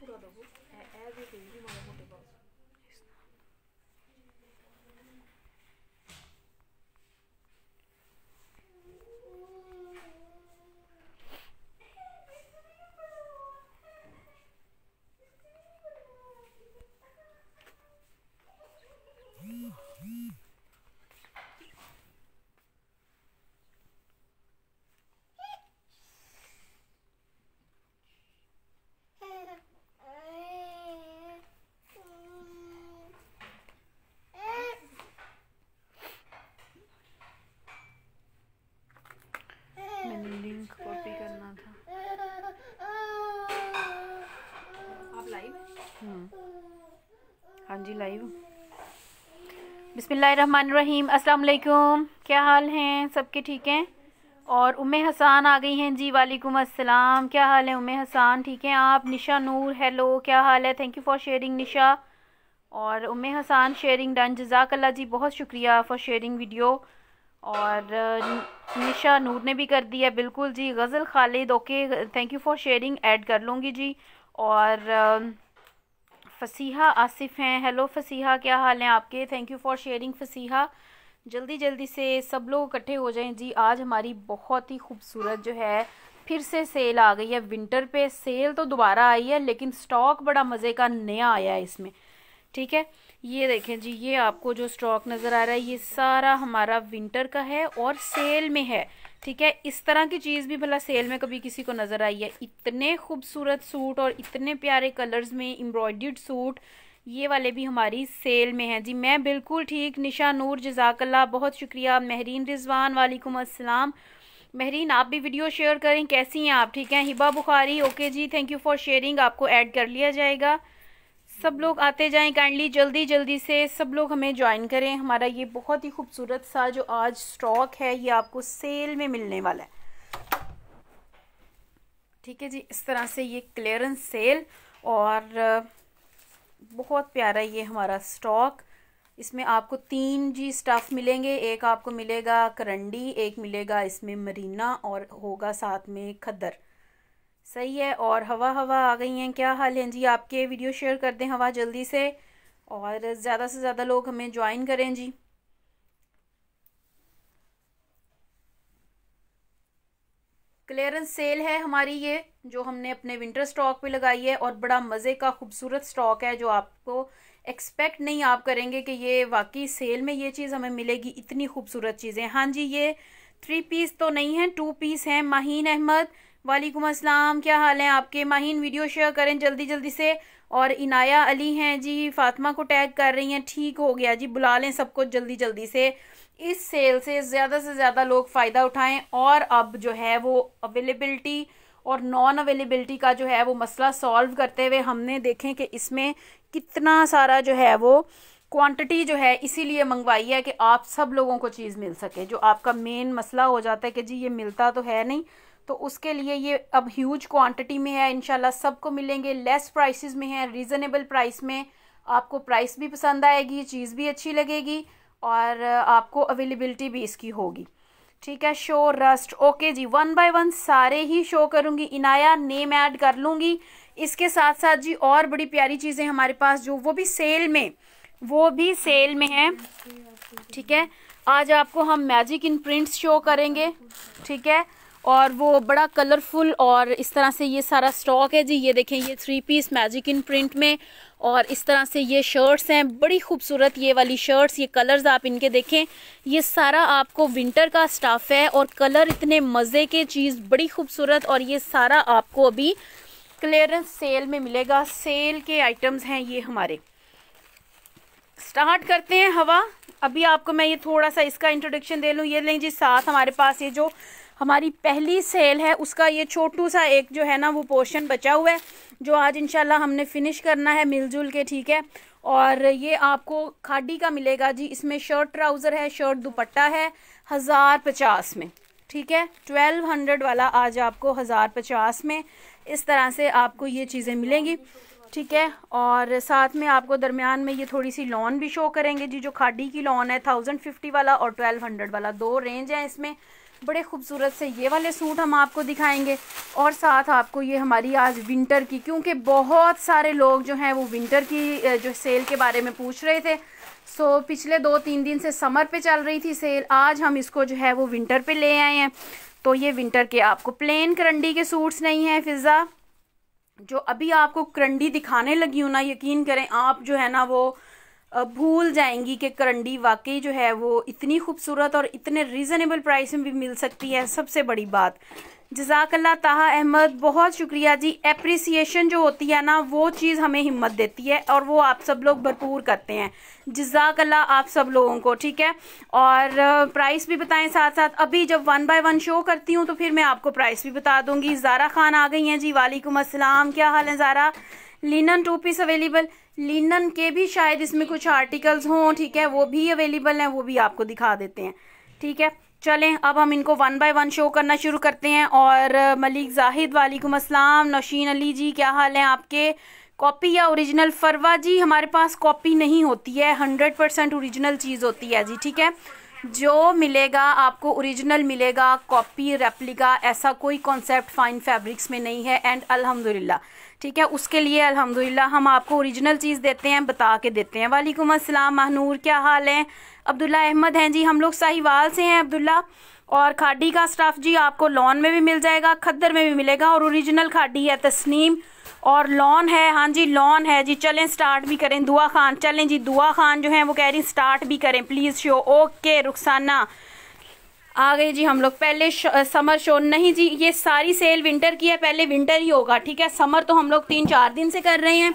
por hora, É, é, é, é, é, é, é, é, live बिसमीम असलकुम क्या हाल हैं सबके ठीक हैं और उम हसान आ गई हैं जी वालेकुम अस्सलाम क्या हाल है उम हसान ठीक हैं आप निशा नूर हेलो क्या हाल है thank you for sharing Nisha और उम हसान शेयरिंग डन जजाकल्ला जी बहुत शुक्रिया फॉर शेयरिंग वीडियो और निशा नूर ने भी कर दिया बिल्कुल जी Ghazal Khalid okay thank you for sharing add कर लूँगी जी और फसीहा आसिफ हैं हेलो फसीहा क्या हाल हैं आपके thank you for sharing Fasiha जल्दी जल्दी से सब लोग इकट्ठे हो जाएं जी आज हमारी बहुत ही खूबसूरत जो है फिर से सेल आ गई है विंटर पे सेल तो दोबारा आई है लेकिन स्टॉक बड़ा मज़े का नया आया है इसमें ठीक है ये देखें जी ये आपको जो स्टॉक नज़र आ रहा है ये सारा हमारा विंटर का है और सेल में है ठीक है इस तरह की चीज़ भी भला सेल में कभी किसी को नज़र आई है इतने खूबसूरत सूट और इतने प्यारे कलर्स में एम्ब्रॉयड सूट ये वाले भी हमारी सेल में हैं जी मैं बिल्कुल ठीक निशा नूर जजाकल्ला बहुत शुक्रिया महरीन रिजवान वालेकुम असलम महरीन आप भी वीडियो शेयर करें कैसी हैं आप ठीक हैं हिबा बुखारी ओके जी थैंक यू फॉर शेयरिंग आपको ऐड कर लिया जाएगा सब लोग आते जाएं काइंडली जल्दी जल्दी से सब लोग हमें ज्वाइन करें हमारा ये बहुत ही खूबसूरत सा जो आज स्टॉक है ये आपको सेल में मिलने वाला है ठीक है जी इस तरह से ये क्लियरेंस सेल और बहुत प्यारा ये हमारा स्टॉक इसमें आपको तीन जी स्टफ़ मिलेंगे एक आपको मिलेगा करंडी एक मिलेगा इसमें मरीना और होगा साथ में खदर सही है और हवा हवा आ गई हैं क्या हाल हैं जी आपके वीडियो शेयर कर दें हवा जल्दी से और ज़्यादा से ज़्यादा लोग हमें ज्वाइन करें जी क्लियरेंस सेल है हमारी ये जो हमने अपने विंटर स्टॉक पे लगाई है और बड़ा मज़े का खूबसूरत स्टॉक है जो आपको एक्सपेक्ट नहीं आप करेंगे कि ये वाकई सेल में ये चीज़ हमें मिलेगी इतनी खूबसूरत चीज़ें हाँ जी ये थ्री पीस तो नहीं है टू पीस हैं माहीन अहमद वालेकुम अस्सलाम क्या हाल है आपके माहिन वीडियो शेयर करें जल्दी जल्दी से और इनाया अली हैं जी फातिमा को टैग कर रही हैं ठीक हो गया जी बुला लें सबको जल्दी जल्दी से इस सेल से ज़्यादा से ज़्यादा लोग फ़ायदा उठाएं और अब जो है वो अवेलेबिलिटी और नॉन अवेलेबिलिटी का जो है वो मसला सॉल्व करते हुए हमने देखें कि इसमें कितना सारा जो है वो क्वांटिटी जो है इसीलिए मंगवाई है कि आप सब लोगों को चीज़ मिल सके जो आपका मेन मसला हो जाता है कि जी ये मिलता तो है नहीं तो उसके लिए ये अब ह्यूज क्वांटिटी में है इनशाला सबको मिलेंगे लेस प्राइसेस में है रीज़नेबल प्राइस में आपको प्राइस भी पसंद आएगी चीज़ भी अच्छी लगेगी और आपको अवेलेबिलिटी भी इसकी होगी ठीक है शो रस्ट ओके जी वन बाय वन सारे ही शो करूँगी इनाया नेम ऐड कर लूँगी इसके साथ साथ जी और बड़ी प्यारी चीज़ें हमारे पास जो वो भी सेल में वो भी सेल में है ठीक है आज आपको हम मैजिक इन प्रिंट्स शो करेंगे ठीक है और वो बड़ा कलरफुल और इस तरह से ये सारा स्टॉक है जी ये देखें ये three piece magic in print में और इस तरह से ये शर्ट्स हैं बड़ी खूबसूरत ये वाली शर्ट्स ये कलर्स आप इनके देखें ये सारा आपको विंटर का स्टाफ है और कलर इतने मज़े के चीज़ बड़ी खूबसूरत और ये सारा आपको अभी क्लियरेंस सेल में मिलेगा सेल के आइटम्स हैं ये हमारे स्टार्ट करते हैं हवा अभी आपको मैं ये थोड़ा सा इसका इंट्रोडक्शन दे लूँ ये लें जी साथ हमारे पास ये जो हमारी पहली सेल है उसका ये छोटू सा एक जो है ना वो पोर्शन बचा हुआ है जो आज इनशाला हमने फिनिश करना है मिलजुल के ठीक है और ये आपको खाडी का मिलेगा जी इसमें शर्ट ट्राउज़र है शर्ट दुपट्टा है हज़ार पचास में ठीक है ट्वेल्व हंड्रेड वाला आज आपको हज़ार पचास में इस तरह से आपको ये चीज़ें मिलेंगी ठीक है और साथ में आपको दरमियान में ये थोड़ी सी लॉन भी शो करेंगे जी जो खाडी की लॉन है थाउजेंड फिफ्टी वाला और ट्वेल्व हंड्रेड वाला दो रेंज है इसमें बड़े खूबसूरत से ये वाले सूट हम आपको दिखाएंगे और साथ आपको ये हमारी आज विंटर की क्योंकि बहुत सारे लोग जो हैं वो विंटर की जो सेल के बारे में पूछ रहे थे सो so, पिछले दो तीन दिन से समर पे चल रही थी सेल आज हम इसको जो है वो विंटर पे ले आए हैं तो ये विंटर के आपको प्लेन करंडी के सूट्स नहीं हैं फिज़ा जो अभी आपको करंडी दिखाने लगी हूँ ना यकीन करें आप जो है ना वो भूल जाएंगी कि करंडी वाकई जो है वो इतनी खूबसूरत और इतने रीज़नेबल प्राइस में भी मिल सकती है सबसे बड़ी बात जजाकल्ला ताहा अहमद बहुत शुक्रिया जी एप्रिसिएशन जो होती है ना वो चीज़ हमें हिम्मत देती है और वो आप सब लोग भरपूर करते हैं जजाकल्ला आप सब लोगों को ठीक है और प्राइस भी बताएं साथ साथ अभी जब वन बाय वन शो करती हूँ तो फिर मैं आपको प्राइस भी बता दूंगी ज़ारा खान आ गई हैं जी वालेकुम असलम क्या हाल है Zara linen two piece available linen के भी शायद इसमें कुछ आर्टिकल्स हों ठीक है वो भी अवेलेबल हैं वो भी आपको दिखा देते हैं ठीक है चलें अब हम इनको वन बाय वन शो करना शुरू करते हैं और मलिक जाहिद वालेकुम अस्सलाम नौशीन अली जी क्या हाल है आपके कॉपी या ओरिजिनल फरवा जी हमारे पास कॉपी नहीं होती है हंड्रेड परसेंट औरिजिनल चीज़ होती है जी ठीक है जो मिलेगा आपको ओरिजिनल मिलेगा कॉपी रेप्लिका ऐसा कोई कॉन्सेप्ट फाइन फैब्रिक्स में नहीं है एंड अल्हम्दुलिल्लाह ठीक है उसके लिए अल्हम्दुलिल्लाह हम आपको ओरिजिनल चीज़ देते हैं बता के देते हैं वालेकुम अस्सलाम महनूर क्या हाल है अब्दुल्ला अहमद हैं जी हम लोग साहिवाल से हैं अब्दुल्ला और खाडी का स्टाफ जी आपको लॉन में भी मिल जाएगा खद्दर में भी मिलेगा और ओरिजिनल खाडी है तस्नीम और लॉन है हाँ जी लॉन है जी चलें स्टार्ट भी करें दुआ खान चलें जी दुआ खान जो है वो कह रही स्टार्ट भी करें प्लीज़ शो ओके रुखसाना आ गए जी हम लोग पहले शो, समर शो नहीं जी ये सारी सेल विंटर की है पहले विंटर ही होगा ठीक है समर तो हम लोग तीन चार दिन से कर रहे हैं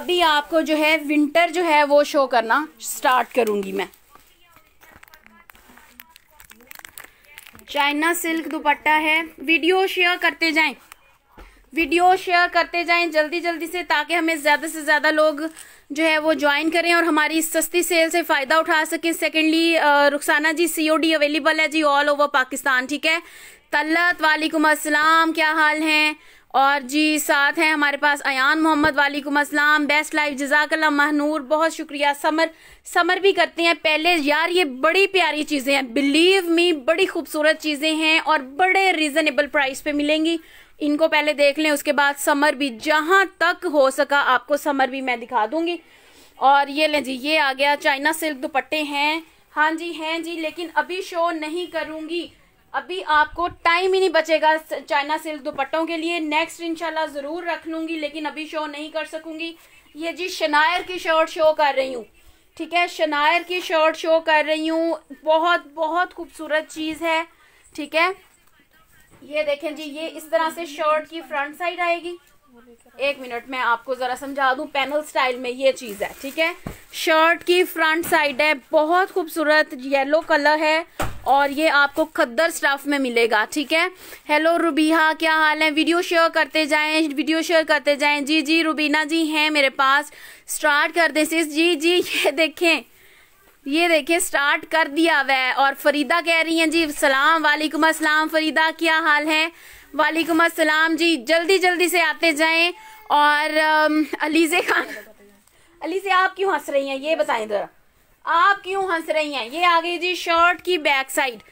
अभी आपको जो है विंटर जो है वो शो करना स्टार्ट करूंगी मैं चाइना सिल्क दुपट्टा है वीडियो शेयर करते जाएं वीडियो शेयर करते जाएं जल्दी जल्दी से ताकि हमें ज़्यादा से ज़्यादा लोग जो है वो ज्वाइन करें और हमारी सस्ती सेल से फ़ायदा उठा सकें secondly Rukhsana ji D available है जी ऑल ओवर पाकिस्तान ठीक है तल्लत वालेकुम अस्सलाम क्या हाल हैं और जी साथ हैं हमारे पास अयान मोहम्मद वालेकुम असलम बेस्ट लाइफ जजाकल्ला महनूर बहुत शुक्रिया समर समर भी करते हैं पहले यार ये बड़ी प्यारी चीज़ें हैं बिलीव मी बड़ी खूबसूरत चीज़ें हैं और बड़े रीज़नेबल प्राइस पे मिलेंगी इनको पहले देख लें उसके बाद समर भी जहाँ तक हो सका आपको समर भी मैं दिखा दूंगी और ये लें जी ये आ गया चाइना सिल्क दुपट्टे हैं हाँ जी हैं जी लेकिन अभी शो नहीं करूंगी अभी आपको टाइम ही नहीं बचेगा चाइना सिल्क दुपट्टों के लिए नेक्स्ट इंशाल्लाह ज़रूर रख लूँगी लेकिन अभी शो नहीं कर सकूँगी ये जी शनायर की शर्ट शो कर रही हूँ ठीक है शनायर की शर्ट शो कर रही हूँ बहुत बहुत खूबसूरत चीज़ है ठीक है ये देखें जी ये इस तरह से शर्ट की फ्रंट साइड आएगी एक मिनट मैं आपको जरा समझा दूं पैनल स्टाइल में ये चीज है ठीक है शर्ट की फ्रंट साइड है बहुत खूबसूरत येलो कलर है और ये आपको खद्दर स्टफ में मिलेगा ठीक है हेलो रुबीहा क्या हाल है वीडियो शेयर करते जाएं वीडियो शेयर करते जाएं जी जी रूबीना जी हैं मेरे पास स्टार्ट कर दें सिस जी जी ये देखें ये देखिए स्टार्ट कर दिया वह और फरीदा कह रही हैं जी सलाम वालेकुम अस्सलाम फरीदा क्या हाल है वालेकुम अस्सलाम जी जल्दी जल्दी से आते जाएं और अलीजे खान अलीजे आप क्यों हंस रही हैं ये बताएं ज़रा आप क्यों हंस रही हैं ये आ गई जी शॉर्ट की बैक साइड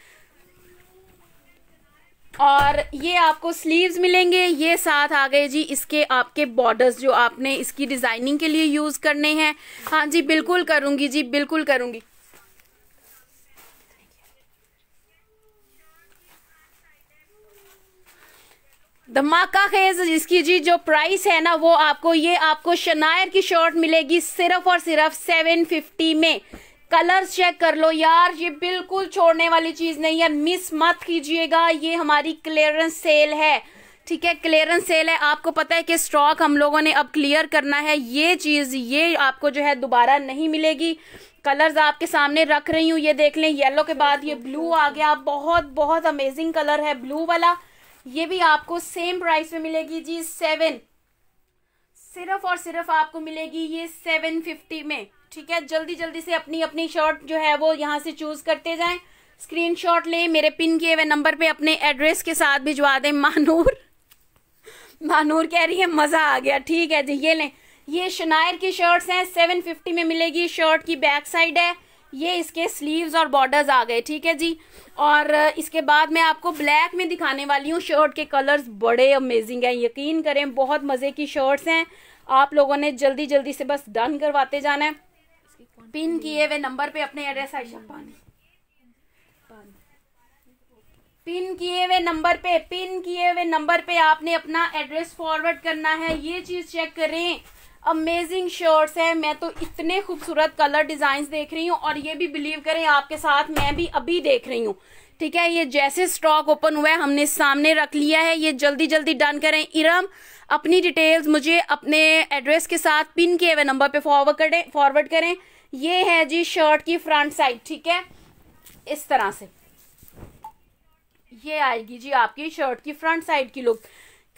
और ये आपको स्लीव्स मिलेंगे ये साथ आ गए जी इसके आपके बॉर्डर्स जो आपने इसकी डिजाइनिंग के लिए यूज करने हैं हाँ जी बिल्कुल करूंगी जी बिल्कुल करूंगी धमाका खेज जिसकी जी जो प्राइस है ना वो आपको ये आपको शनायर की शर्ट मिलेगी सिर्फ और सिर्फ सेवन फिफ्टी में कलर्स चेक कर लो यार ये बिल्कुल छोड़ने वाली चीज़ नहीं है मिस मत कीजिएगा ये हमारी क्लियरेंस सेल है ठीक है क्लियरेंस सेल है आपको पता है कि स्टॉक हम लोगों ने अब क्लियर करना है ये चीज़ ये आपको जो है दोबारा नहीं मिलेगी कलर्स आपके सामने रख रही हूँ ये देख लें येलो के बाद ये ब्लू आ गया बहुत बहुत अमेजिंग कलर है ब्लू वाला ये भी आपको सेम प्राइस में मिलेगी जी सेवन सिर्फ और सिर्फ आपको मिलेगी ये सेवन फिफ्टी में ठीक है जल्दी जल्दी से अपनी अपनी शर्ट जो है वो यहाँ से चूज करते जाएं स्क्रीनशॉट लें मेरे पिन किए हुए नंबर पे अपने एड्रेस के साथ भिजवा दें मानूर मानूर कह रही है मजा आ गया ठीक है जी ये लें ये शनायर की शर्ट्स हैं सेवन फिफ्टी में मिलेगी शर्ट की बैक साइड है ये इसके स्लीव्स और बॉर्डर्स आ गए ठीक है जी और इसके बाद मैं आपको ब्लैक में दिखाने वाली हूँ शर्ट के कलर्स बड़े अमेजिंग हैं यकीन करें बहुत मज़े की शर्ट्स हैं आप लोगों ने जल्दी जल्दी से बस डन करवाते जाना है पिन किए हुए नंबर पे अपने एड्रेस आयशा पानी पिन किए हुए नंबर पे पिन किए हुए नंबर पे आपने अपना एड्रेस फॉरवर्ड करना है ये चीज़ चेक करें अमेजिंग शर्ट्स हैं मैं तो इतने खूबसूरत कलर डिजाइन देख रही हूँ और ये भी बिलीव करें आपके साथ मैं भी अभी देख रही हूँ ठीक है ये जैसे स्टॉक ओपन हुआ है हमने सामने रख लिया है ये जल्दी जल्दी डन करें इरम अपनी डिटेल्स मुझे अपने एड्रेस के साथ पिन किए हुए नंबर पे फॉरवर्ड करें फॉरवर्ड करें ये है जी शर्ट की फ्रंट साइड ठीक है इस तरह से ये आएगी जी आपकी शर्ट की फ्रंट साइड की लुक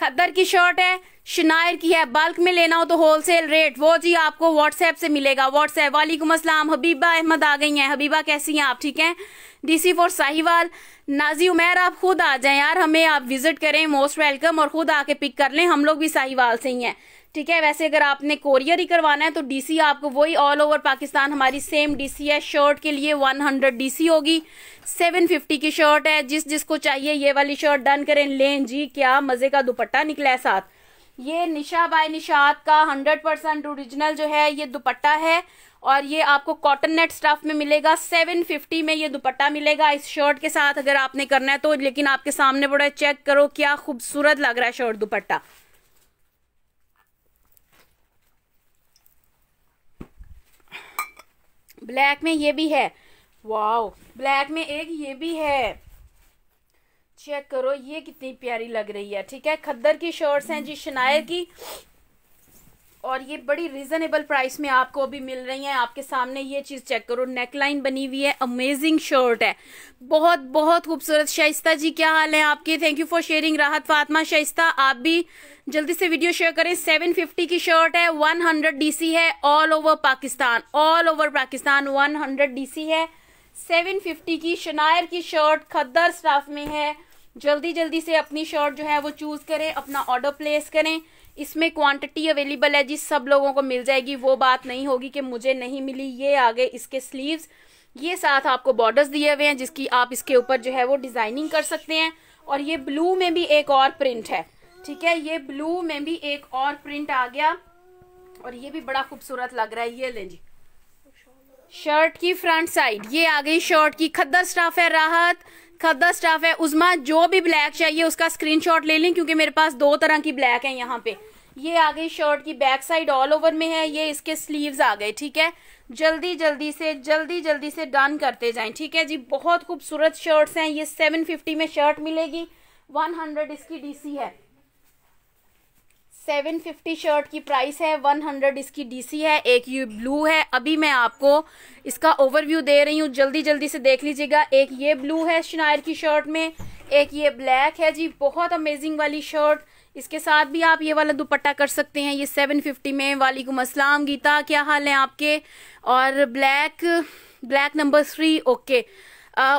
खद्दर की शर्ट है शनायर की है बल्क में लेना हो तो होलसेल रेट वो जी आपको व्हाट्सएप से मिलेगा व्हाट्सएप वालेकुम असलम हबीबा अहमद आ गई हैं हबीबा कैसी हैं आप ठीक हैं डीसी फॉर साहिवाल नाजी उमेर आप खुद आ जाएं यार हमें आप विजिट करें मोस्ट वेलकम और खुद आके पिक कर लें हम लोग भी साहिवाल से ही हैं ठीक है वैसे अगर आपने कोरियर ही करवाना है तो डीसी आपको वही ऑल ओवर पाकिस्तान हमारी सेम डीसी है शर्ट के लिए 100 डीसी होगी 750 की शर्ट है जिस जिसको चाहिए ये वाली शर्ट डन करें लें जी क्या मजे का दुपट्टा निकला है साथ ये निशा बाय निशात का 100 परसेंट ओरिजिनल जो है ये दुपट्टा है और ये आपको कॉटन नेट स्टफ में मिलेगा 750 में ये दुपट्टा मिलेगा इस शर्ट के साथ अगर आपने करना है तो लेकिन आपके सामने बड़ा चेक करो क्या खूबसूरत लग रहा है शर्ट दुपट्टा ब्लैक में ये भी है वाओ ब्लैक में एक ये भी है चेक करो ये कितनी प्यारी लग रही है ठीक है खद्दर की शर्ट्स हैं जी शनायर की और ये बड़ी रिजनेबल प्राइस में आपको अभी मिल रही है आपके सामने ये चीज़ चेक करो नेकलाइन बनी हुई है अमेजिंग शर्ट है बहुत बहुत खूबसूरत शाइस्ता जी क्या हाल है आपके थैंक यू फॉर शेयरिंग राहत फातमा शाइस्ता आप भी जल्दी से वीडियो शेयर करें 750 की शर्ट है 100 डीसी है all over Pakistan all over Pakistan one DC है सेवन की शनायर की शर्ट खद्दर स्टाफ में है जल्दी जल्दी से अपनी शर्ट जो है वो चूज़ करें अपना ऑर्डर प्लेस करें इसमें क्वांटिटी अवेलेबल है जी सब लोगों को मिल जाएगी वो बात नहीं होगी कि मुझे नहीं मिली ये आगे इसके स्लीव्स ये साथ आपको बॉर्डर्स दिए हुए हैं जिसकी आप इसके ऊपर जो है वो डिज़ाइनिंग कर सकते हैं और ये ब्लू में भी एक और प्रिंट है ठीक है ये ब्लू में भी एक और प्रिंट आ गया और ये भी बड़ा खूबसूरत लग रहा है ये ले जी शर्ट की फ्रंट साइड ये आ गई शर्ट की खद्दर स्टाफ है राहत खद्दा स्टाफ है उजमा जो भी ब्लैक चाहिए उसका स्क्रीनशॉट ले लें क्योंकि मेरे पास दो तरह की ब्लैक है यहाँ पे ये आ गई शर्ट की बैक साइड ऑल ओवर में है ये इसके स्लीव्स आ गए ठीक है जल्दी जल्दी से जल्दी जल्दी से डन करते जाएं ठीक है जी बहुत खूबसूरत शर्ट्स हैं ये 750 में शर्ट मिलेगी 100 इसकी डीसी है सेवन फिफ्टी शर्ट की प्राइस है वन हंड्रेड इसकी डीसी है एक ये ब्लू है अभी मैं आपको इसका ओवरव्यू दे रही हूँ जल्दी जल्दी से देख लीजिएगा एक ये ब्लू है शनायर की शर्ट में एक ये ब्लैक है जी बहुत अमेजिंग वाली शर्ट इसके साथ भी आप ये वाला दुपट्टा कर सकते हैं ये सेवन फिफ्टी में वालेकुम असलम गीता क्या हाल है आपके और black black number three okay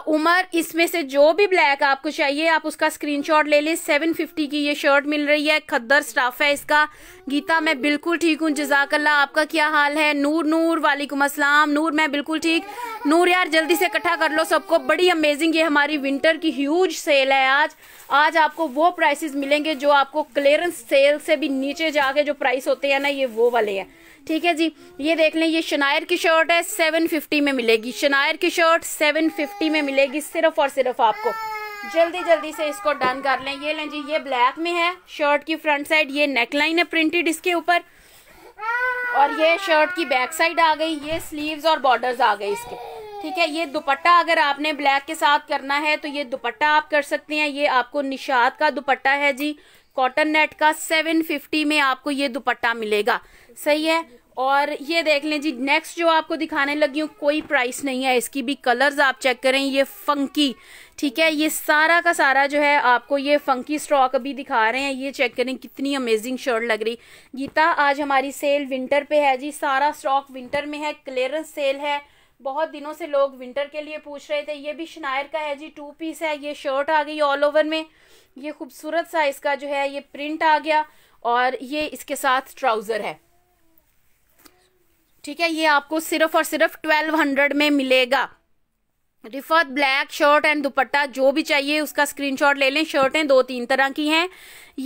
Umar इसमें से जो भी ब्लैक आपको चाहिए आप उसका स्क्रीनशॉट ले लें सेवन फिफ्टी की ये शर्ट मिल रही है खद्दर स्टाफ है इसका गीता मैं बिल्कुल ठीक हूँ जजाकल्ला आपका क्या हाल है नूर नूर वालेकुम असलम नूर मैं बिल्कुल ठीक नूर यार जल्दी से इकट्ठा कर लो सबको बड़ी अमेजिंग ये हमारी विंटर की ह्यूज सेल है आज आज आपको वो प्राइसेस मिलेंगे जो आपको क्लियरेंस सेल से भी नीचे जाके जो प्राइस होते हैं ना ये वो वाले हैं ठीक है जी ये देख लें ये शनायर की शर्ट है सेवन फिफ्टी में मिलेगी शनायर की शर्ट सेवन फिफ्टी में मिलेगी सिर्फ और सिर्फ आपको जल्दी जल्दी से इसको डन कर लें ये लें जी ये ब्लैक में है शर्ट की फ्रंट साइड ये नेकलाइन है प्रिंटेड इसके ऊपर और ये शर्ट की बैक साइड आ गई ये स्लीव और बॉर्डर आ गए इसके ठीक है ये दुपट्टा अगर आपने ब्लैक के साथ करना है तो ये दुपट्टा आप कर सकते हैं ये आपको निषाद का दुपट्टा है जी कॉटन नेट का 750 में आपको ये दुपट्टा मिलेगा सही है और ये देख लें जी नेक्स्ट जो आपको दिखाने लगी हूँ कोई प्राइस नहीं है इसकी भी कलर्स आप चेक करें ये फंकी ठीक है ये सारा का सारा जो है आपको ये फंकी स्टॉक अभी दिखा रहे हैं ये चेक करें कितनी अमेजिंग शर्ट लग रही गीता आज हमारी सेल विंटर पे है जी सारा स्टॉक विंटर में है क्लियरेंस सेल है बहुत दिनों से लोग विंटर के लिए पूछ रहे थे ये भी शनायर का है जी टू पीस है ये शर्ट आ गई ऑल ओवर में ये खूबसूरत सा इसका जो है ये प्रिंट आ गया और ये इसके साथ ट्राउज़र है ठीक है ये आपको सिर्फ और सिर्फ ट्वेल्व हंड्रेड में मिलेगा Rifat black shirt and dupatta जो भी चाहिए उसका स्क्रीनशॉट ले लें शर्टें दो तीन तरह की हैं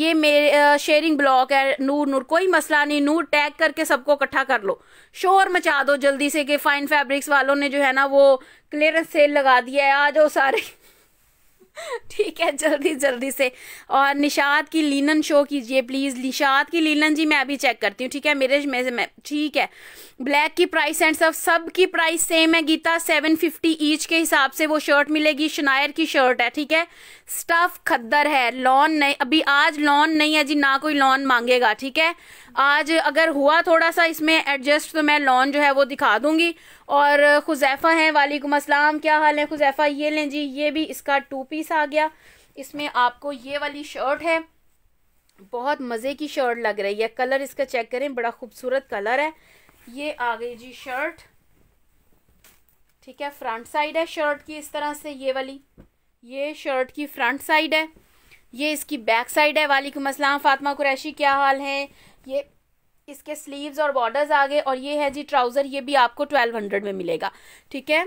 ये मेरे शेयरिंग ब्लॉक है नूर नूर कोई मसला नहीं नूर टैग करके सबको इकट्ठा कर लो शोर मचा दो जल्दी से कि फाइन फैब्रिक्स वालों ने जो है ना वो क्लियरेंस सेल लगा दिया है आ जाओ सारे ठीक है जल्दी जल्दी से और निषाद की लीनन शो कीजिए प्लीज़ निषाद की लीनन जी मैं अभी चेक करती हूँ ठीक है मेरे में ठीक है ब्लैक की प्राइस एंड सब सब की प्राइस सेम है गीता सेवन फिफ्टी ईच के हिसाब से वो शर्ट मिलेगी शनायर की शर्ट है ठीक है स्टफ खद्दर है लॉन नहीं अभी आज लॉन नहीं है जी ना कोई लॉन मांगेगा ठीक है आज अगर हुआ थोड़ा सा इसमें एडजस्ट तो मैं लॉन जो है वो दिखा दूंगी और खुजैफ़ा है वालेकुम असलम क्या हाल है खुजैफ़ा ये लें जी ये भी इसका टू पीस आ गया इसमें आपको ये वाली शर्ट है बहुत मज़े की शर्ट लग रही है कलर इसका चेक करें बड़ा खूबसूरत कलर है ये आ गई जी शर्ट ठीक है फ्रंट साइड है शर्ट की इस तरह से ये वाली ये शर्ट की फ्रंट साइड है ये इसकी बैक साइड है वालेकुम असलम फातमा कुरैशी क्या हाल है ये इसके स्लीव्स और बॉर्डर्स आ गए और ये है जी ट्राउज़र ये भी आपको ट्वेल्व हंड्रेड में मिलेगा ठीक है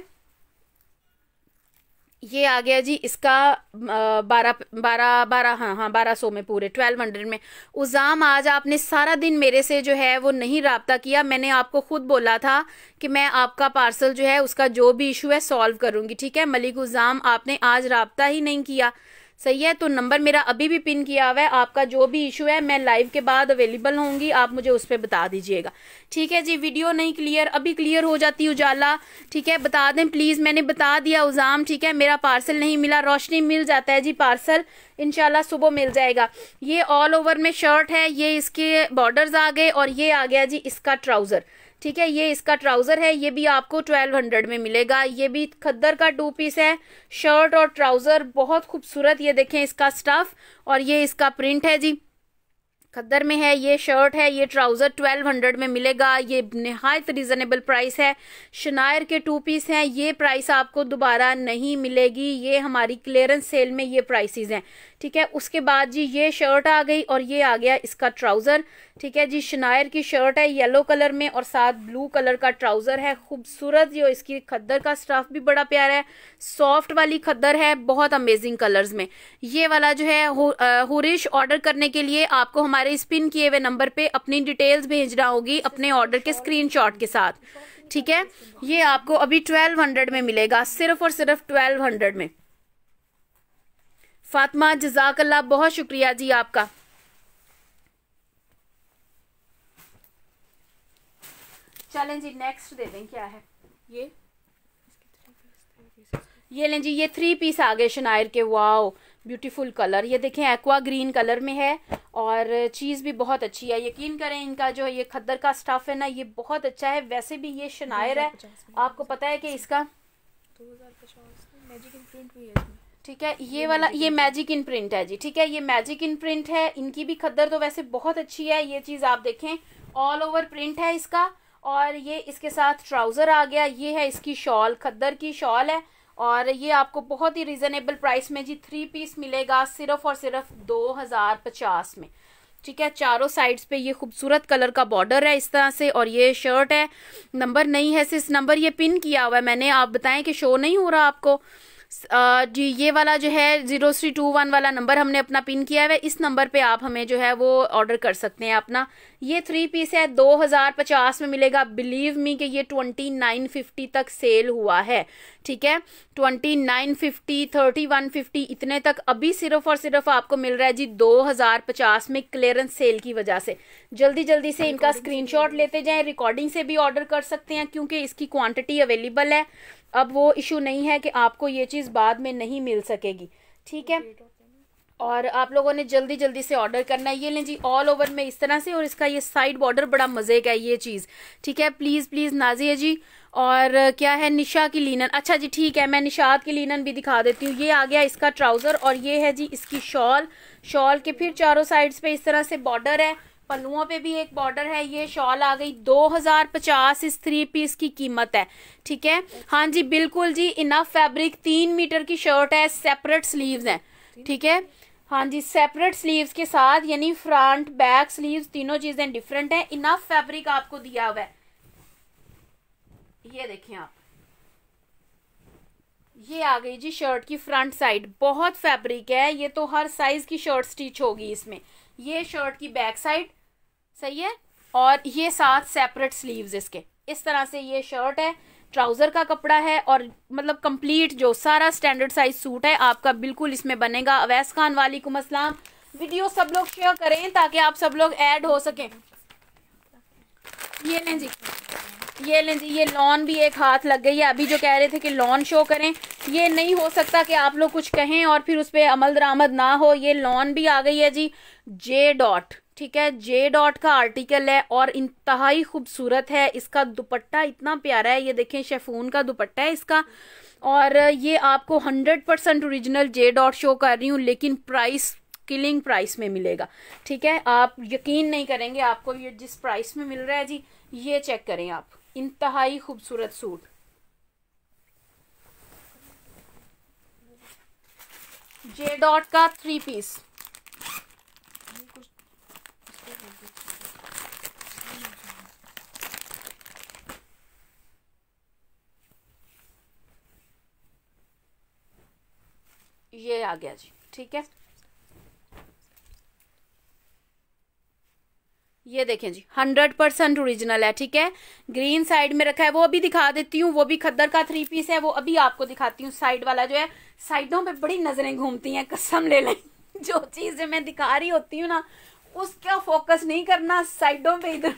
ये आ गया जी इसका बारह बारह बारह हाँ हाँ बारह सौ में पूरे ट्वेल्व हंड्रेड में उज़ाम आज आपने सारा दिन मेरे से जो है वो नहीं रबता किया मैंने आपको ख़ुद बोला था कि मैं आपका पार्सल जो है उसका जो भी इशू है सॉल्व करूँगी ठीक है मलिक उज़ाम आपने आज रबता ही नहीं किया सही है तो नंबर मेरा अभी भी पिन किया हुआ है आपका जो भी इशू है मैं लाइव के बाद अवेलेबल होंगी आप मुझे उस पर बता दीजिएगा ठीक है जी वीडियो नहीं क्लियर अभी क्लियर हो जाती उजाला ठीक है बता दें प्लीज़ मैंने बता दिया उजाम ठीक है मेरा पार्सल नहीं मिला रोशनी मिल जाता है जी पार्सल इनशाला सुबह मिल जाएगा ये ऑल ओवर में शर्ट है ये इसके बॉर्डर आ गए और ये आ गया जी इसका ट्राउज़र ठीक है ये इसका ट्राउजर है ये भी आपको ट्वेल्व हंड्रेड में मिलेगा ये भी खद्दर का टू पीस है शर्ट और ट्राउजर बहुत खूबसूरत ये देखें इसका स्टफ और ये इसका प्रिंट है जी खद्दर में है ये शर्ट है ये ट्राउज़र ट्वेल्व हंड्रेड में मिलेगा ये नहायत रिजनेबल प्राइस है शनायर के टू पीस हैं ये प्राइस आपको दोबारा नहीं मिलेगी ये हमारी क्लियरेंस सेल में ये प्राइसेस हैं ठीक है उसके बाद जी ये शर्ट आ गई और ये आ गया इसका ट्राउज़र ठीक है जी शनायर की शर्ट है येलो कलर में और साथ ब्लू कलर का ट्राउज़र है खूबसूरत जो इसकी खद्दर का स्टफ भी बड़ा प्यारा है सॉफ्ट वाली खद्दर है बहुत अमेजिंग कलर्स में ये वाला जो है हुरिश ऑर्डर करने के लिए आपको हमारे स्पिन किए हुए नंबर पर अपनी डिटेल्स भेजना होगी अपने ऑर्डर के स्क्रीन के साथ ठीक है ये आपको अभी ट्वेल्व हंड्रेड में मिलेगा सिर्फ और सिर्फ ट्वेल्व हंड्रेड में फातिमा अल्लाह बहुत शुक्रिया जी आपका चलें जी नेक्स्ट दे दें क्या है ये ये लें जी ये थ्री पीस आ गए शनायर के वाओ ब्यूटीफुल कलर ये देखें एक्वा ग्रीन कलर में है और चीज़ भी बहुत अच्छी है यकीन करें इनका जो ये खद्दर का स्टफ़ है ना ये बहुत अच्छा है वैसे भी ये शनायर है आपको पता है कि इसका दो हज़ार पचास मैजिक भी है ठीक है ये वाला ये मैजिक इन प्रिंट है जी ठीक है ये मैजिक इन प्रिंट है इनकी भी खद्दर तो वैसे बहुत अच्छी है ये चीज़ आप देखें ऑल ओवर प्रिंट है इसका और ये इसके साथ ट्राउज़र आ गया ये है इसकी शॉल खद्दर की शॉल है और ये आपको बहुत ही रिजनेबल प्राइस में जी थ्री पीस मिलेगा सिर्फ और सिर्फ दो हज़ार पचास में ठीक है चारों साइड्स पे ये खूबसूरत कलर का बॉर्डर है इस तरह से और ये शर्ट है नंबर नहीं है सिर्फ नंबर ये पिन किया हुआ है मैंने आप बताएं कि शो नहीं हो रहा आपको जी ये वाला जो है ज़ीरो थ्री टू वन वाला नंबर हमने अपना पिन किया है इस नंबर पे आप हमें जो है वो ऑर्डर कर सकते हैं अपना ये थ्री पीस है दो हज़ार पचास में मिलेगा बिलीव मी कि ये ट्वेंटी नाइन फिफ्टी तक सेल हुआ है ठीक है twenty nine fifty thirty one fifty इतने तक अभी सिर्फ और सिर्फ आपको मिल रहा है जी दो हज़ार पचास में क्लियरेंस सेल की वजह से जल्दी जल्दी से इनका स्क्रीनशॉट लेते जाएं रिकॉर्डिंग से भी ऑर्डर कर सकते हैं क्योंकि इसकी क्वांटिटी अवेलेबल है अब वो इशू नहीं है कि आपको ये चीज़ बाद में नहीं मिल सकेगी ठीक है और आप लोगों ने जल्दी जल्दी से ऑर्डर करना है ये लें जी ऑल ओवर में इस तरह से और इसका ये साइड बॉर्डर बड़ा मज़े का है ये चीज़ ठीक है प्लीज़ प्लीज़ नाजिया जी और क्या है निशा की लीनन अच्छा जी ठीक है मैं निशात की लीनन भी दिखा देती हूँ ये आ गया इसका ट्राउज़र और ये है जी इसकी शॉल शॉल के फिर चारों साइड्स पे इस तरह से बॉर्डर है पल्लुओं पे भी एक बॉर्डर है ये शॉल आ गई 2050 इस थ्री पीस की कीमत है ठीक है हाँ जी बिल्कुल जी इनफ फैब्रिक तीन मीटर की शर्ट है सेपरेट स्लीव्स हैं ठीक है हाँ जी सेपरेट स्लीव्स के साथ यानी फ्रंट बैक स्लीव्स तीनों चीजें डिफरेंट है इनफ फैब्रिक आपको दिया हुआ है ये देखें आप ये आ गई जी शर्ट की फ्रंट साइड बहुत फैब्रिक है ये तो हर साइज की शर्ट स्टिच होगी इसमें ये शर्ट की बैक साइड सही है और ये साथ सेपरेट स्लीव्स इसके इस तरह से ये शर्ट है ट्राउज़र का कपड़ा है और मतलब कंप्लीट जो सारा स्टैंडर्ड साइज सूट है आपका बिल्कुल इसमें बनेगा अवैस खान वालेकुम असलम वीडियो सब लोग शेयर करें ताकि आप सब लोग ऐड हो सकें ये लें जी ये लें जी ये लॉन भी एक हाथ लग गई है अभी जो कह रहे थे कि लॉन शो करें ये नहीं हो सकता कि आप लोग कुछ कहें और फिर उस पर अमल दरामद ना हो ये लॉन भी आ गई है जी जे डॉट ठीक है जे डॉट का आर्टिकल है और इंतहाई खूबसूरत है इसका दुपट्टा इतना प्यारा है ये देखें शेफून का दुपट्टा है इसका और ये आपको hundred percent original J dot show कर रही हूँ लेकिन प्राइस किलिंग प्राइस में मिलेगा ठीक है आप यकीन नहीं करेंगे आपको ये जिस प्राइस में मिल रहा है जी ये चेक करें आप इंतहाई खूबसूरत सूट जे डॉट का थ्री पीस ये आ गया जी ठीक है ये देखें जी हंड्रेड परसेंट ओरिजिनल है ठीक है ग्रीन साइड में रखा है वो अभी दिखा देती हूँ वो भी खद्दर का थ्री पीस है वो अभी आपको दिखाती हूँ साइड वाला जो है साइडों पे बड़ी नजरें घूमती हैं कसम ले लें जो चीज मैं दिखा रही होती हूँ ना उसका फोकस नहीं करना साइडों पे इधर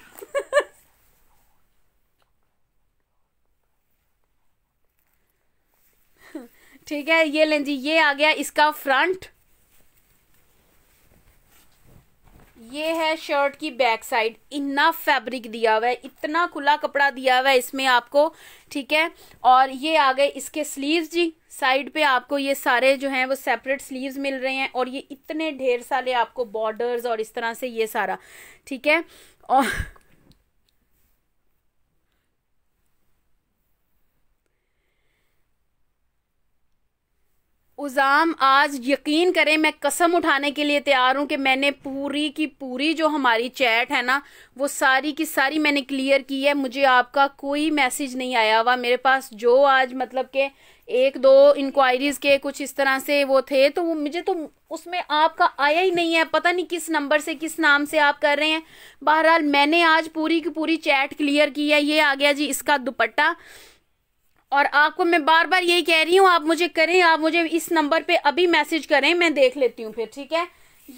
ठीक है ये लें जी ये आ गया इसका फ्रंट ये है शर्ट की बैक साइड इतना फैब्रिक दिया हुआ है इतना खुला कपड़ा दिया हुआ है इसमें आपको ठीक है और ये आ गए इसके स्लीव्स जी साइड पे आपको ये सारे जो हैं वो सेपरेट स्लीव्स मिल रहे हैं और ये इतने ढेर सारे आपको बॉर्डर्स और इस तरह से ये सारा ठीक है और उज़ाम आज यकीन करें मैं कसम उठाने के लिए तैयार हूं कि मैंने पूरी की पूरी जो हमारी चैट है ना वो सारी की सारी मैंने क्लियर की है मुझे आपका कोई मैसेज नहीं आया हुआ मेरे पास जो आज मतलब के एक दो इंक्वायरीज के कुछ इस तरह से वो थे तो वो मुझे तो उसमें आपका आया ही नहीं है पता नहीं किस नंबर से किस नाम से आप कर रहे हैं बहरहाल मैंने आज पूरी की पूरी चैट क्लियर की है ये आ गया जी इसका दुपट्टा और आपको मैं बार बार यही कह रही हूँ आप मुझे करें आप मुझे इस नंबर पे अभी मैसेज करें मैं देख लेती हूँ फिर ठीक है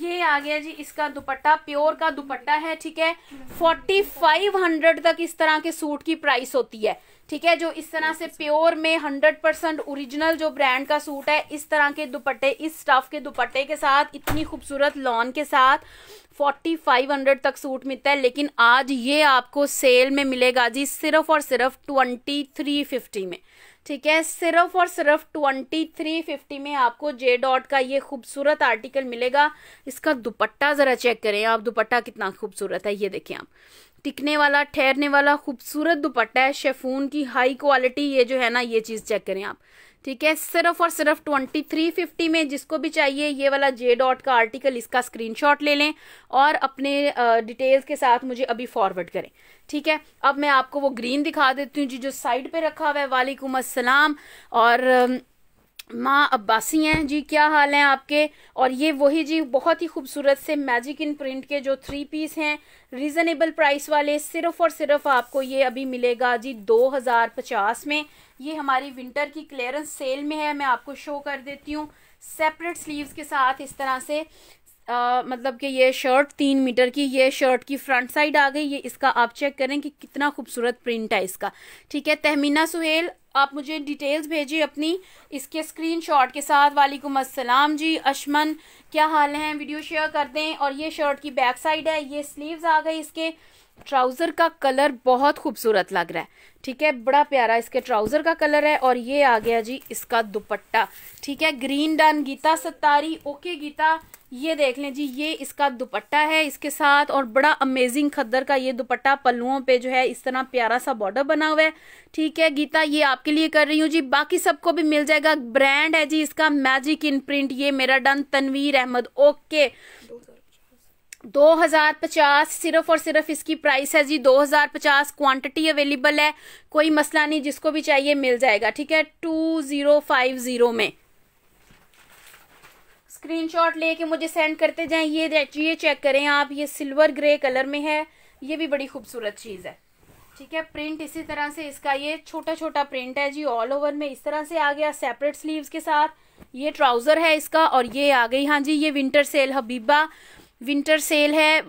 ये आ गया जी इसका दुपट्टा प्योर का दुपट्टा है ठीक है फोर्टी फाइव हंड्रेड तक इस तरह के सूट की प्राइस होती है ठीक है जो इस तरह से प्योर में हंड्रेड परसेंट ओरिजिनल जो ब्रांड का सूट है इस तरह के दुपट्टे इस स्टफ के दुपट्टे के साथ इतनी खूबसूरत लॉन के साथ फोर्टी फाइव हंड्रेड तक सूट मिलता है लेकिन आज ये आपको सेल में मिलेगा जी सिर्फ और सिर्फ ट्वेंटी थ्री फिफ्टी में ठीक है सिर्फ और सिर्फ ट्वेंटी थ्री फिफ्टी में आपको जे डॉट का ये खूबसूरत आर्टिकल मिलेगा इसका दुपट्टा ज़रा चेक करें आप दुपट्टा कितना खूबसूरत है ये देखें आप टिकने वाला ठहरने वाला खूबसूरत दुपट्टा है शेफून की हाई क्वालिटी ये जो है ना ये चीज़ चेक करें आप ठीक है सिर्फ और सिर्फ ट्वेंटी थ्री फिफ्टी में जिसको भी चाहिए ये वाला जे डॉट का आर्टिकल इसका स्क्रीनशॉट ले लें और अपने डिटेल्स के साथ मुझे अभी फॉरवर्ड करें ठीक है अब मैं आपको वो ग्रीन दिखा देती हूँ जी जो साइड पे रखा हुआ है वालेकुम असलम और माँ अब्बासी हैं जी क्या हाल हैं आपके और ये वही जी बहुत ही खूबसूरत से मैजिक इन प्रिंट के जो थ्री पीस हैं रीज़नेबल प्राइस वाले सिर्फ और सिर्फ आपको ये अभी मिलेगा जी दो हज़ार पचास में ये हमारी विंटर की क्लियरेंस सेल में है मैं आपको शो कर देती हूँ सेपरेट स्लीव्स के साथ इस तरह से आ, मतलब कि ये शर्ट तीन मीटर की ये शर्ट की फ्रंट साइड आ गई ये इसका आप चेक करें कि कितना खूबसूरत प्रिंट है इसका ठीक है तहमीना सुहेल आप मुझे डिटेल्स भेजिए अपनी इसके स्क्रीनशॉट के साथ वालेकुम अस्सलाम जी अशमन क्या हाल है वीडियो शेयर कर दें और ये शर्ट की बैक साइड है ये स्लीव्स आ गई इसके ट्राउजर का कलर बहुत खूबसूरत लग रहा है ठीक है बड़ा प्यारा इसके ट्राउजर का कलर है और ये आ गया जी इसका दुपट्टा ठीक है green done Geeta Sattari okay Geeta ये देख लें जी ये इसका दुपट्टा है इसके साथ और बड़ा अमेजिंग खद्दर का ये दुपट्टा पल्लुओं पे जो है इस तरह प्यारा सा बॉर्डर बना हुआ है ठीक है गीता ये आपके लिए कर रही हूँ जी बाकी सबको भी मिल जाएगा ब्रांड है जी इसका मैजिक इन प्रिंट ये मेरा डन तनवीर अहमद ओके 2050 सिर्फ और सिर्फ इसकी प्राइस है जी 2050 क्वांटिटी अवेलेबल है कोई मसला नहीं जिसको भी चाहिए मिल जाएगा ठीक है 2050 में स्क्रीनशॉट लेके मुझे सेंड करते जाएं ये ये चेक करें आप ये सिल्वर ग्रे कलर में है ये भी बड़ी खूबसूरत चीज़ है ठीक है प्रिंट इसी तरह से इसका ये छोटा छोटा प्रिंट है जी ऑल ओवर में इस तरह से आ गया सेपरेट स्लीव्स के साथ ये ट्राउज़र है इसका और ये आ गई हाँ जी ये winter sale Habiba winter sale है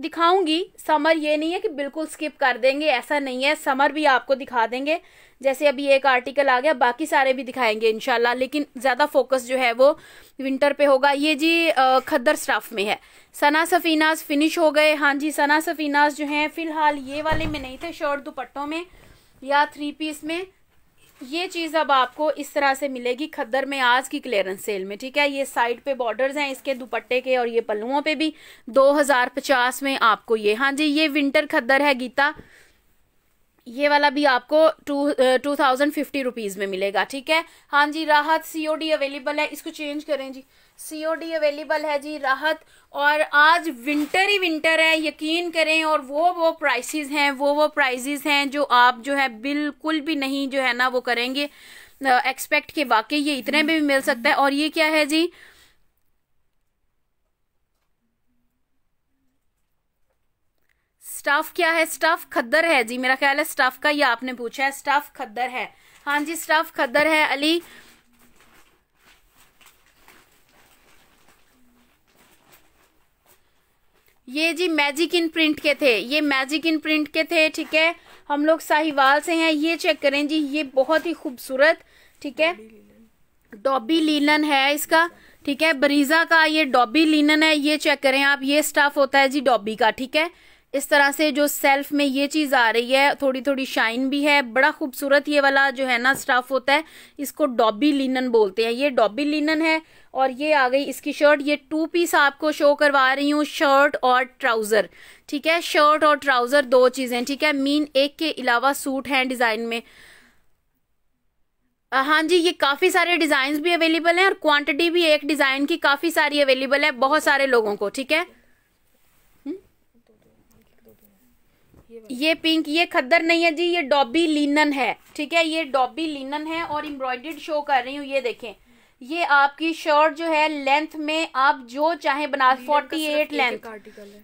दिखाऊंगी समर ये नहीं है कि बिल्कुल स्किप कर देंगे ऐसा नहीं है समर भी आपको दिखा देंगे जैसे अभी एक आर्टिकल आ गया बाकी सारे भी दिखाएंगे इनशाला लेकिन ज़्यादा फोकस जो है वो विंटर पे होगा ये जी खद्दर स्टाफ में है सना सफीनाज फिनिश हो गए हाँ जी सना सफीनाज जो हैं फ़िलहाल ये वाले में नहीं थे शर्ट दुपट्टों में या थ्री पीस में ये चीज़ अब आपको इस तरह से मिलेगी खद्दर में आज की क्लियरेंस सेल में ठीक है ये साइड पे बॉर्डर्स हैं इसके दुपट्टे के और ये पल्लुओं पे भी 2050 में आपको ये हाँ जी ये विंटर खद्दर है गीता ये वाला भी आपको two two thousand fifty rupees में मिलेगा ठीक है हाँ जी राहत सीओडी अवेलेबल है इसको चेंज करें जी सीओडी अवेलेबल है जी राहत और आज विंटर ही विंटर है यकीन करें और वो वो प्राइसेस हैं वो वो प्राइसेस हैं जो आप जो है बिल्कुल भी नहीं जो है ना वो करेंगे एक्सपेक्ट के वाकई ये इतने में भी मिल सकता है और ये क्या है जी स्टफ क्या है स्टफ खद्दर है जी मेरा ख्याल है स्टफ का ये आपने पूछा है स्टफ खद्दर है हाँ जी स्टफ खद्दर है अली ये जी मैजिक इन प्रिंट के थे ये मैजिक इन प्रिंट के थे ठीक है हम लोग साहिवाल से हैं ये चेक करें जी ये बहुत ही खूबसूरत ठीक है डॉबी लीलन है इसका ठीक है बरीजा का ये डॉबी लीनन है ये चेक करें आप ये स्टाफ होता है जी डॉबी का ठीक है इस तरह से जो सेल्फ में ये चीज़ आ रही है थोड़ी थोड़ी शाइन भी है बड़ा खूबसूरत ये वाला जो है ना स्टफ होता है इसको डॉबी लिनन बोलते हैं ये डॉबी लिनन है और ये आ गई इसकी शर्ट ये टू पीस आपको शो करवा रही हूँ शर्ट और ट्राउज़र ठीक है शर्ट और ट्राउज़र दो चीज़ें ठीक है मीन एक के अलावा सूट हैं डिज़ाइन में हाँ जी ये काफ़ी सारे डिजाइन भी अवेलेबल हैं और क्वांटिटी भी एक डिज़ाइन की काफ़ी सारी अवेलेबल है बहुत सारे लोगों को ठीक है ये पिंक ये खद्दर नहीं है जी ये डॉबी लिनन है ठीक है ये डॉबी लिनन है और एम्ब्रॉयडेड शो कर रही हूँ ये देखें ये आपकी शर्ट जो है लेंथ में आप जो चाहे बना फोर्टी एट लेंथ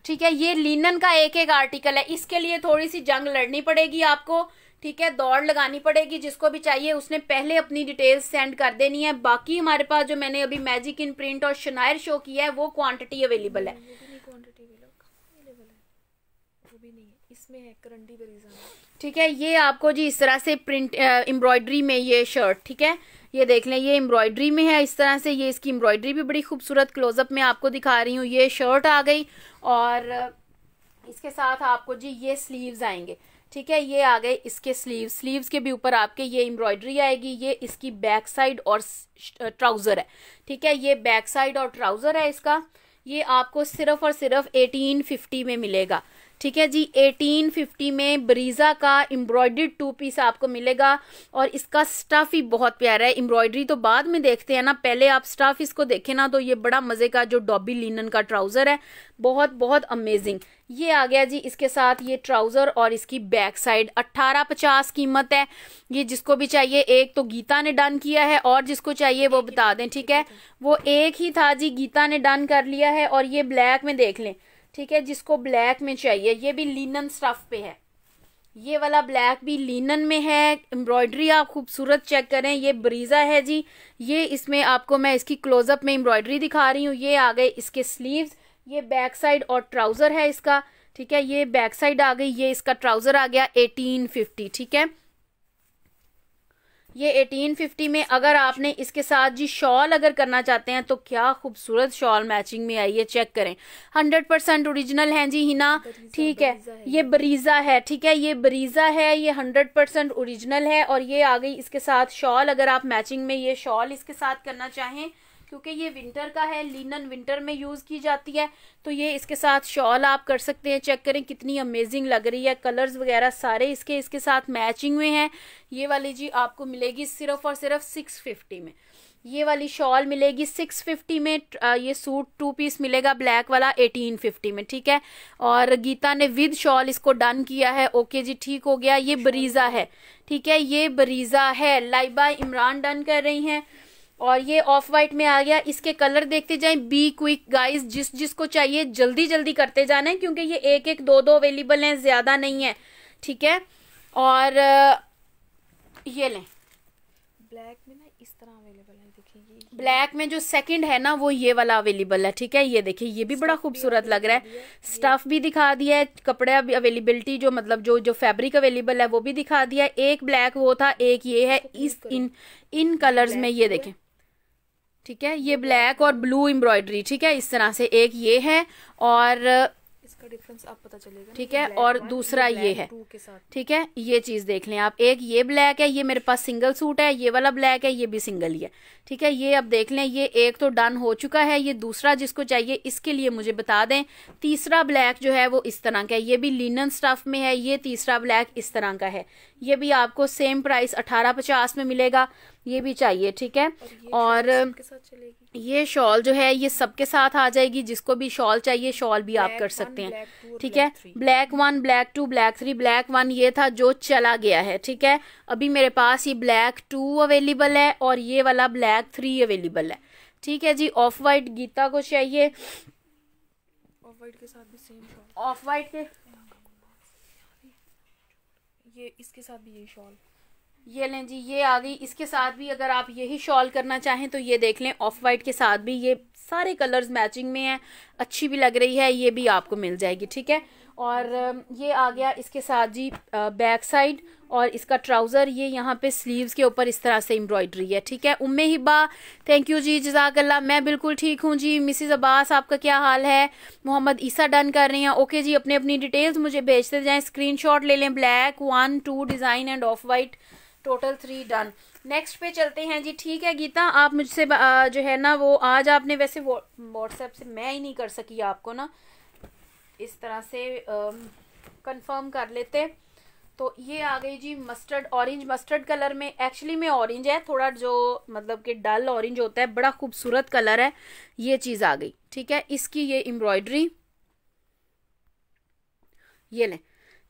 ठीक है ये लिनन का एक एक आर्टिकल है इसके लिए थोड़ी सी जंग लड़नी पड़ेगी आपको ठीक है दौड़ लगानी पड़ेगी जिसको भी चाहिए उसने पहले अपनी डिटेल्स सेंड कर देनी है बाकी हमारे पास जो मैंने अभी मैजिक इन प्रिंट और शनायर शो किया है वो क्वांटिटी अवेलेबल है इसमें है करंडी बेरीजा ठीक है ये आपको जी इस तरह से प्रिंट एम्ब्रॉयडरी में ये शर्ट ठीक है ये देख लें ये एम्ब्रॉयडरी में है इस तरह से ये इसकी एम्ब्रॉयडरी भी बड़ी खूबसूरत क्लोजअप में आपको दिखा रही हूँ ये शर्ट आ गई और इसके साथ आपको जी ये स्लीव्स आएंगे ठीक है ये आ गए इसके स्लीव स्लीव्स के भी ऊपर आपके ये एम्ब्रॉयडरी आएगी ये इसकी बैक साइड और ट्राउज़र है ठीक है ये बैक साइड और ट्राउज़र है इसका ये आपको सिर्फ और सिर्फ एटीन फिफ्टी में मिलेगा ठीक है जी 1850 में बरीज़ा का एम्ब्रॉयडरी टू पीस आपको मिलेगा और इसका स्टफ़ ही बहुत प्यारा है एम्ब्रॉयडरी तो बाद में देखते हैं ना पहले आप स्टफ़ इसको देखें ना तो ये बड़ा मज़े का जो डॉबी लिनन का ट्राउज़र है बहुत बहुत अमेजिंग ये आ गया जी इसके साथ ये ट्राउज़र और इसकी बैक साइड अट्ठारह पचास कीमत है ये जिसको भी चाहिए एक तो गीता ने डन किया है और जिसको चाहिए वो बता दें ठीक है वो एक ही था जी गीता ने डन कर लिया है और ये ब्लैक में देख लें ठीक है जिसको ब्लैक में चाहिए ये भी लिनन स्टफ पे है ये वाला ब्लैक भी लिनन में है एम्ब्रॉयडरी आप खूबसूरत चेक करें ये ब्रीज़ा है जी ये इसमें आपको मैं इसकी क्लोजअप में एम्ब्रॉयडरी दिखा रही हूँ ये आ गए इसके स्लीव्स ये बैक साइड और ट्राउज़र है इसका ठीक है ये बैक साइड आ गई ये इसका ट्राउज़र आ गया एटीन फिफ्टी ठीक है ये 1850 में अगर आपने इसके साथ जी शॉल अगर करना चाहते हैं तो क्या खूबसूरत शॉल मैचिंग में आई है चेक करें 100 परसेंट ओरिजिनल है जी हिना ठीक है ये बरीजा है ठीक है ये बरीजा है ये 100 परसेंट ओरिजिनल है और ये आ गई इसके साथ शॉल अगर आप मैचिंग में ये शॉल इसके साथ करना चाहें क्योंकि ये विंटर का है लिनन विंटर में यूज़ की जाती है तो ये इसके साथ शॉल आप कर सकते हैं चेक करें कितनी अमेजिंग लग रही है कलर्स वगैरह सारे इसके इसके साथ मैचिंग हुए हैं ये वाली जी आपको मिलेगी सिर्फ और सिर्फ सिक्स फिफ्टी में ये वाली शॉल मिलेगी सिक्स फिफ्टी में ये सूट टू पीस मिलेगा ब्लैक वाला एटीन फिफ्टी में ठीक है और गीता ने विद शॉल इसको डन किया है ओके जी ठीक हो गया ये बरीज़ा है ठीक है ये बरीज़ा है लाइबा इमरान डन कर रही हैं और ये ऑफ वाइट में आ गया इसके कलर देखते जाएं बी क्विक गाइस जिस जिसको चाहिए जल्दी जल्दी करते जाना है क्योंकि ये एक एक दो दो अवेलेबल हैं ज़्यादा नहीं है ठीक है और ये लें ब्लैक में ना इस तरह अवेलेबल है देखिए ब्लैक में जो सेकंड है ना वो ये वाला अवेलेबल है ठीक है ये देखिए ये भी बड़ा खूबसूरत लग रहा है स्टफ भी दिखा दिया है कपड़े अवेलेबिलिटी जो मतलब जो जो फैब्रिक अवेलेबल है वो भी दिखा दिया है एक ब्लैक वो था एक ये है इस इन इन कलर्स में ये देखें ठीक है ये ब्लैक और ब्लू एम्ब्रॉयडरी ठीक है इस तरह से एक ये है और इसका डिफरेंस आप पता चलेगा ठीक है और दूसरा ये है ठीक है ये चीज देख लें आप एक ये ब्लैक है ये मेरे पास सिंगल सूट है ये वाला ब्लैक है ये भी सिंगल ही है ठीक है ये अब देख लें ये एक तो डन हो चुका है ये दूसरा जिसको चाहिए इसके लिए मुझे बता दें तीसरा ब्लैक जो है वो इस तरह का है ये भी लिनन स्टफ में है ये तीसरा ब्लैक इस तरह का है ये भी आपको सेम प्राइस अठारह पचास में मिलेगा ये भी चाहिए ठीक है और, ये, शॉल जो है ये सबके साथ आ जाएगी जिसको भी शॉल चाहिए शॉल भी आप कर सकते हैं ठीक है black one black two black three black one ये था जो चला गया है ठीक है अभी मेरे पास ये ब्लैक टू अवेलेबल है और ये वाला ब्लैक थ्री अवेलेबल है ठीक है जी ऑफ वाइट गीता को चाहिए ऑफ वाइट के साथ भी सेम ऑफ वाइट के ये इसके साथ भी ये शॉल ये लें जी ये आ गई इसके साथ भी अगर आप यही शॉल करना चाहें तो ये देख लें ऑफ वाइट के साथ भी ये सारे कलर्स मैचिंग में हैं अच्छी भी लग रही है ये भी आपको मिल जाएगी ठीक है और ये आ गया इसके साथ जी बैक साइड और इसका ट्राउज़र ये यहाँ पे स्लीव्स के ऊपर इस तरह से एम्ब्रॉयडरी है ठीक है उम्मे हिब्बा थैंक यू जी जजाकल्ला मैं बिल्कुल ठीक हूँ जी मिसिज़ अब्बास आपका क्या हाल है मोहम्मद ईसा डन कर रहे हैं ओके जी अपने अपनी डिटेल्स मुझे भेजते जाएँ शॉट ले लें black one two design and off white total three done next पे चलते हैं जी ठीक है गीता आप मुझसे जो है ना वो आज आपने वैसे व्हाट्सएप से मैं ही नहीं कर सकी आपको ना इस तरह से कंफर्म कर लेते तो ये आ गई जी मस्टर्ड ऑरेंज मस्टर्ड कलर में एक्चुअली में ऑरेंज है थोड़ा जो मतलब कि डल ऑरेंज होता है बड़ा खूबसूरत कलर है ये चीज़ आ गई ठीक है इसकी ये एम्ब्रॉयडरी ये लें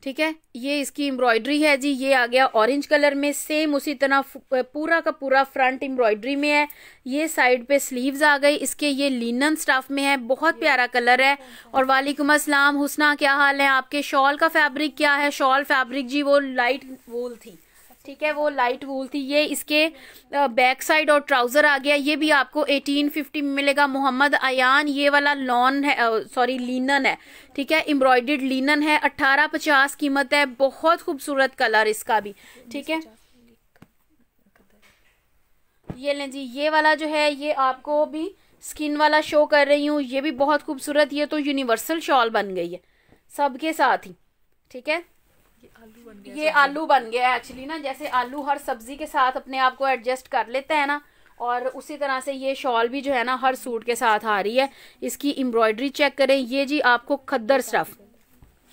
ठीक है ये इसकी एम्ब्रॉयडरी है जी ये आ गया ऑरेंज कलर में सेम उसी तरह पूरा का पूरा फ्रंट एम्ब्रॉयडरी में है ये साइड पे स्लीव्स आ गई इसके ये लिनन स्टाफ में है बहुत प्यारा कलर है और वालेकुम असलम हुसना क्या हाल है आपके शॉल का फैब्रिक क्या है शॉल फैब्रिक जी वो लाइट वूल थी ठीक है वो लाइट वूल थी ये इसके बैक साइड और ट्राउज़र आ गया ये भी आपको 1850 में मिलेगा मोहम्मद अयान ये वाला लॉन है सॉरी लिनन है ठीक है एम्ब्रॉयडर्ड लिनन है 1850 कीमत है बहुत खूबसूरत कलर इसका भी ठीक है ये लें जी ये वाला जो है ये आपको भी स्किन वाला शो कर रही हूँ ये भी बहुत खूबसूरत ये तो यूनिवर्सल शॉल बन गई है सबके साथ ही ठीक है ये आलू बन गया एक्चुअली ना जैसे आलू हर सब्जी के साथ अपने आप को एडजस्ट कर लेते हैं ना और उसी तरह से ये शॉल भी जो है ना हर सूट के साथ आ रही है इसकी एम्ब्रॉयडरी चेक करें ये जी आपको खद्दर स्टफ़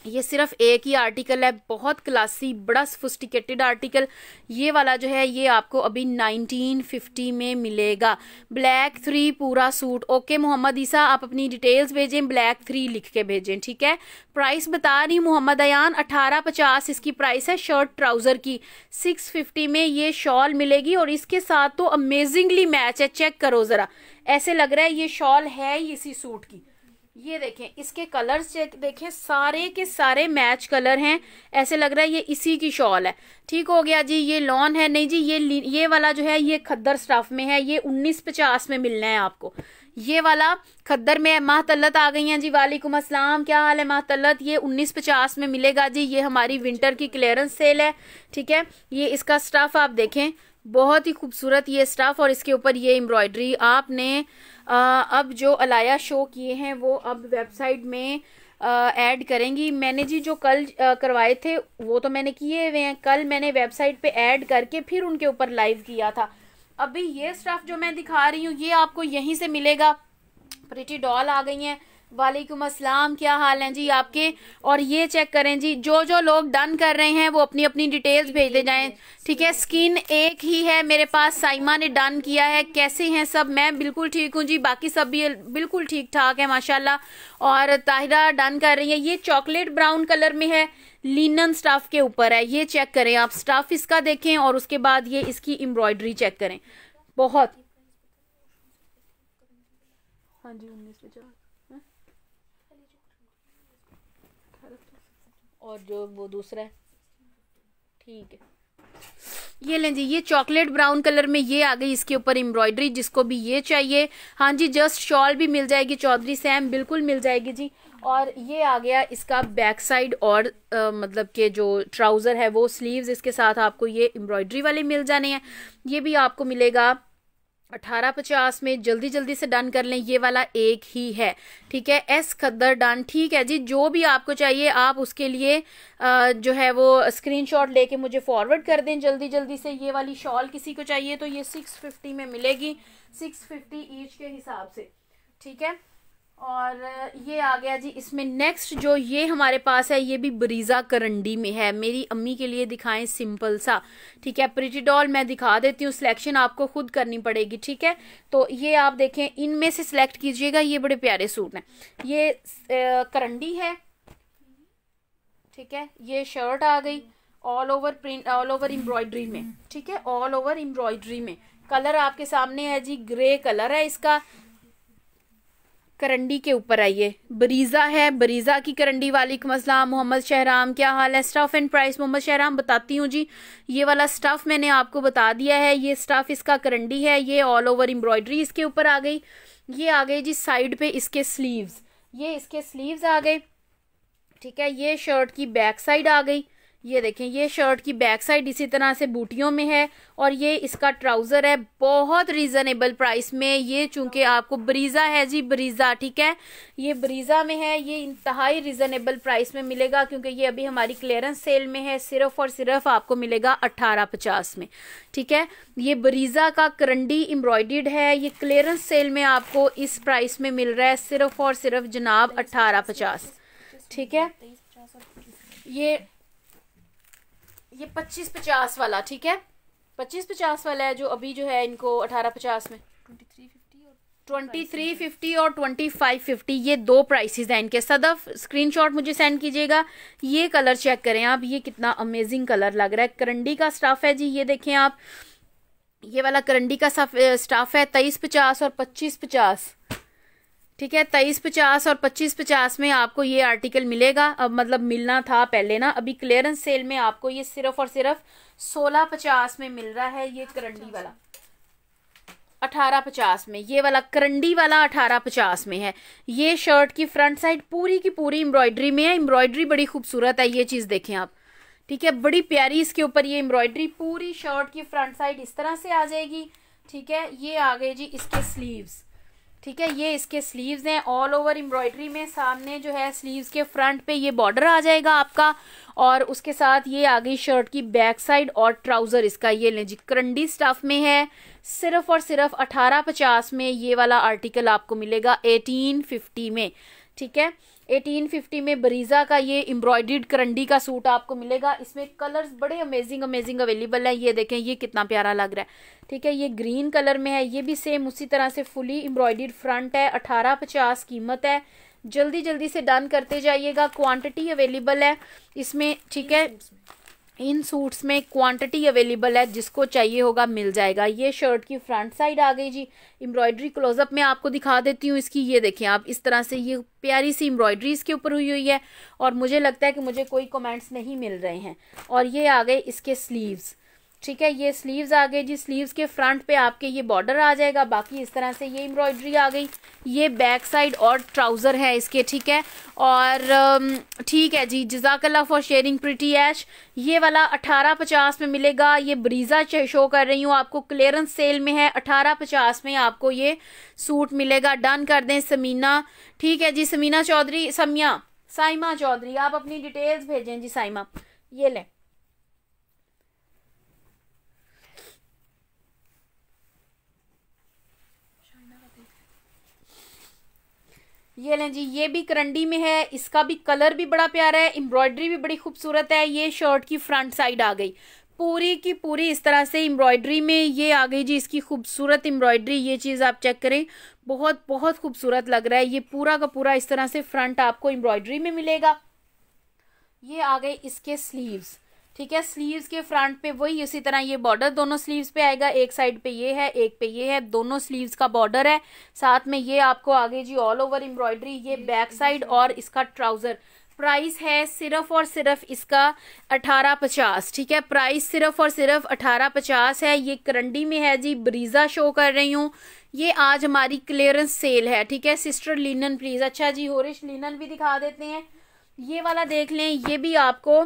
ये सिर्फ एक ही आर्टिकल है बहुत क्लासी बड़ा सफिस्टिकेटेड आर्टिकल ये वाला जो है ये आपको अभी 1950 में मिलेगा ब्लैक थ्री पूरा सूट ओके मोहम्मद ईसा आप अपनी डिटेल्स भेजें ब्लैक थ्री लिख के भेजें ठीक है प्राइस बता रही मोहम्मद अयान 1850 इसकी प्राइस है शर्ट ट्राउज़र की 650 में ये शॉल मिलेगी और इसके साथ तो अमेजिंगली मैच है चेक करो ज़रा ऐसे लग रहा है ये शॉल है इसी सूट की ये देखें इसके कलर्स देखें सारे के सारे मैच कलर हैं ऐसे लग रहा है ये इसी की शॉल है ठीक हो गया जी ये लॉन है नहीं जी ये ये वाला जो है ये खद्दर स्टफ में है ये उन्नीस पचास में मिलना है आपको ये वाला खद्दर में माहतलत आ गई हैं जी वालेकुम अस्सलाम क्या हाल है माहतलत ये उन्नीस पचास में मिलेगा जी ये हमारी विंटर की क्लियरेंस सेल है ठीक है ये इसका स्टफ़ आप देखें बहुत ही खूबसूरत ये स्टफ़ और इसके ऊपर ये एम्ब्रॉयडरी आपने आ, अब जो अलाया शो किए हैं वो अब वेबसाइट में ऐड करेंगी मैंने जी जो कल करवाए थे वो तो मैंने किए हुए हैं कल मैंने वेबसाइट पे ऐड करके फिर उनके ऊपर लाइव किया था अभी ये स्टफ़ जो मैं दिखा रही हूँ ये आपको यहीं से मिलेगा प्रिटी डॉल आ गई हैं वालेकुम अस्सलाम क्या हाल हैं जी आपके और ये चेक करें जी जो जो लोग डन कर रहे हैं वो अपनी अपनी डिटेल्स भेज दे जाएं ठीक है स्किन एक ही है मेरे पास साइमा ने डन किया है कैसे हैं सब मैं बिल्कुल ठीक हूँ जी बाकी सब भी बिल्कुल ठीक ठाक है माशाल्लाह और ताहिरा डन कर रही है ये चॉकलेट ब्राउन कलर में है लिनन स्टाफ के ऊपर है ये चेक करें आप स्टाफ इसका देखें और उसके बाद ये इसकी एम्ब्रॉयडरी चेक करें बहुत हाँ जी उन्नीस और जो वो दूसरा है ठीक है ये लें जी ये चॉकलेट ब्राउन कलर में ये आ गई इसके ऊपर एम्ब्रॉयडरी जिसको भी ये चाहिए हाँ जी जस्ट शॉल भी मिल जाएगी चौधरी सैम बिल्कुल मिल जाएगी जी और ये आ गया इसका बैक साइड और आ, मतलब के जो ट्राउज़र है वो स्लीव्स इसके साथ आपको ये एम्ब्रॉयडरी वाले मिल जाने हैं ये भी आपको मिलेगा अठारह पचास में जल्दी जल्दी से डन कर लें ये वाला एक ही है ठीक है एस खद्दर डन ठीक है जी जो भी आपको चाहिए आप उसके लिए आ, जो है वो स्क्रीनशॉट लेके मुझे फॉरवर्ड कर दें जल्दी जल्दी से ये वाली शॉल किसी को चाहिए तो ये सिक्स फिफ्टी में मिलेगी सिक्स फिफ्टी ईच के हिसाब से ठीक है और ये आ गया जी इसमें नेक्स्ट जो ये हमारे पास है ये भी बरीज़ा करंडी में है मेरी अम्मी के लिए दिखाएं सिंपल सा ठीक है प्रिटीडॉल मैं दिखा देती हूँ सिलेक्शन आपको खुद करनी पड़ेगी ठीक है तो ये आप देखें इनमें से सिलेक्ट कीजिएगा ये बड़े प्यारे सूट हैं ये करंडी है ठीक है ये शर्ट आ गई all over print all over embroidery में ठीक है ऑल ओवर एम्ब्रॉयडरी में कलर आपके सामने है जी ग्रे कलर है इसका करंडी के ऊपर आइए बरीज़ा है बरीज़ा की करंडी वाली मसला मोहम्मद शहराम क्या हाल है stuff and price Mohammad Shahram बताती हूँ जी ये वाला स्टफ़ मैंने आपको बता दिया है ये स्टफ़ इसका करंडी है ये ऑल ओवर एम्ब्रॉयडरी इसके ऊपर आ गई ये आ गई जी साइड पे इसके स्लीव्स ये इसके स्लीव्स आ गए ठीक है ये शर्ट की बैक साइड आ गई ये देखें ये शर्ट की बैक साइड इसी तरह से बूटियों में है और ये इसका ट्राउज़र है बहुत रीज़नेबल प्राइस में ये चूंकि आपको ब्रीजा है जी बरीज़ा ठीक है ये बरीज़ा में है ये इंतहाई रीज़नेबल प्राइस में मिलेगा क्योंकि ये अभी हमारी क्लियरेंस सेल में है सिर्फ और सिर्फ आपको मिलेगा अट्ठारह पचास में ठीक है ये बरीज़ा का करंडी एम्ब्रॉयड है ये क्लियरेंस सेल में आपको इस प्राइस में मिल रहा है सिर्फ और सिर्फ जनाब अट्ठारह पचास ठीक है ये ये पच्चीस पचास वाला ठीक है पच्चीस पचास वाला है जो अभी जो है इनको अठारह पचास में ट्वेंटी थ्री फिफ्टी और ट्वेंटी फाइव फिफ्टी ये दो प्राइसेस हैं इनके सदफ स्क्रीनशॉट मुझे सेंड कीजिएगा ये कलर चेक करें आप ये कितना अमेजिंग कलर लग रहा है करंडी का स्टाफ है जी ये देखें आप ये वाला करंडी का स्टाफ है तेईस पचास और पच्चीस पचास ठीक है तेईस पचास और पच्चीस पचास में आपको ये आर्टिकल मिलेगा अब मतलब मिलना था पहले ना अभी क्लियरेंस सेल में आपको ये सिर्फ और सिर्फ सोलह पचास में मिल रहा है ये करंडी वाला अठारह पचास में ये वाला करंडी वाला अठारह पचास में है ये शर्ट की फ्रंट साइड पूरी की पूरी एम्ब्रॉयडरी में है एम्ब्रॉयडरी बड़ी खूबसूरत है ये चीज़ देखें आप ठीक है बड़ी प्यारी इसके ऊपर ये एम्ब्रॉयडरी पूरी शर्ट की फ्रंट साइड इस तरह से आ जाएगी ठीक है ये आ गई जी इसके स्लीव्स ठीक है ये इसके स्लीव्स हैं ऑल ओवर एम्ब्रॉयडरी में सामने जो है स्लीव्स के फ्रंट पे ये बॉर्डर आ जाएगा आपका और उसके साथ ये आ गई शर्ट की बैक साइड और ट्राउज़र इसका ये लें जी करंडी स्टफ में है सिर्फ और सिर्फ अठारह पचास में ये वाला आर्टिकल आपको मिलेगा एटीन फिफ्टी में ठीक है 1850 में बरीजा का ये एम्ब्रॉयड करंडी का सूट आपको मिलेगा इसमें कलर्स बड़े अमेजिंग अमेजिंग अवेलेबल हैं ये देखें ये कितना प्यारा लग रहा है ठीक है ये ग्रीन कलर में है ये भी सेम उसी तरह से फुली एम्ब्रॉयड फ्रंट है अठारह पचास कीमत है जल्दी जल्दी से डन करते जाइएगा क्वांटिटी अवेलेबल है इसमें ठीक है इन सूट्स में क्वांटिटी अवेलेबल है जिसको चाहिए होगा मिल जाएगा ये शर्ट की फ्रंट साइड आ गई जी एम्ब्रॉयडरी क्लोजअप में आपको दिखा देती हूँ इसकी ये देखें आप इस तरह से ये प्यारी सी एम्ब्रॉयडरी इसके ऊपर हुई हुई है और मुझे लगता है कि मुझे कोई कमेंट्स नहीं मिल रहे हैं और ये आ गए इसके स्लीव्स ठीक है ये स्लीव्स आ गए जी स्लीव्स के फ्रंट पे आपके ये बॉर्डर आ जाएगा बाकी इस तरह से ये एम्ब्रॉयडरी आ गई ये बैक साइड और ट्राउज़र है इसके ठीक है और um, ठीक है जी जजाकल्ला फॉर शेयरिंग प्रिटी ऐश ये वाला अठारह पचास में मिलेगा ये ब्रीज़ा शो कर रही हूँ आपको क्लियरेंस सेल में है अठारह पचास में आपको ये सूट मिलेगा डन कर दें समीना ठीक है जी समीना चौधरी समिया साइमा चौधरी आप अपनी डिटेल्स भेजें जी साइमा ये लें ये लें जी ये भी करंडी में है इसका भी कलर भी बड़ा प्यारा है एम्ब्रॉयडरी भी बड़ी खूबसूरत है ये शर्ट की फ्रंट साइड आ गई पूरी की पूरी इस तरह से एम्ब्रॉयडरी में ये आ गई जी इसकी खूबसूरत एम्ब्रॉयडरी ये चीज़ आप चेक करें बहुत बहुत खूबसूरत लग रहा है ये पूरा का पूरा इस तरह से फ्रंट आपको एम्ब्रॉयडरी में मिलेगा ये आ गए इसके स्लीव्स ठीक है स्लीव्स के फ्रंट पे वही इसी तरह ये बॉर्डर दोनों स्लीव्स पे आएगा एक साइड पे ये है एक पे ये है दोनों स्लीव्स का बॉर्डर है साथ में ये आपको आगे जी ऑल ओवर एम्ब्रॉयडरी ये बैक साइड और इसका ट्राउजर प्राइस है सिर्फ और सिर्फ इसका अठारह पचास ठीक है प्राइस सिर्फ और सिर्फ अठारह पचास है ये करंडी में है जी ब्रीज़ा शो कर रही हूँ ये आज हमारी क्लियरेंस सेल है ठीक है सिस्टर लिनन प्लीज़ अच्छा जी होरिश लिनन भी दिखा देते हैं ये वाला देख लें ये भी आपको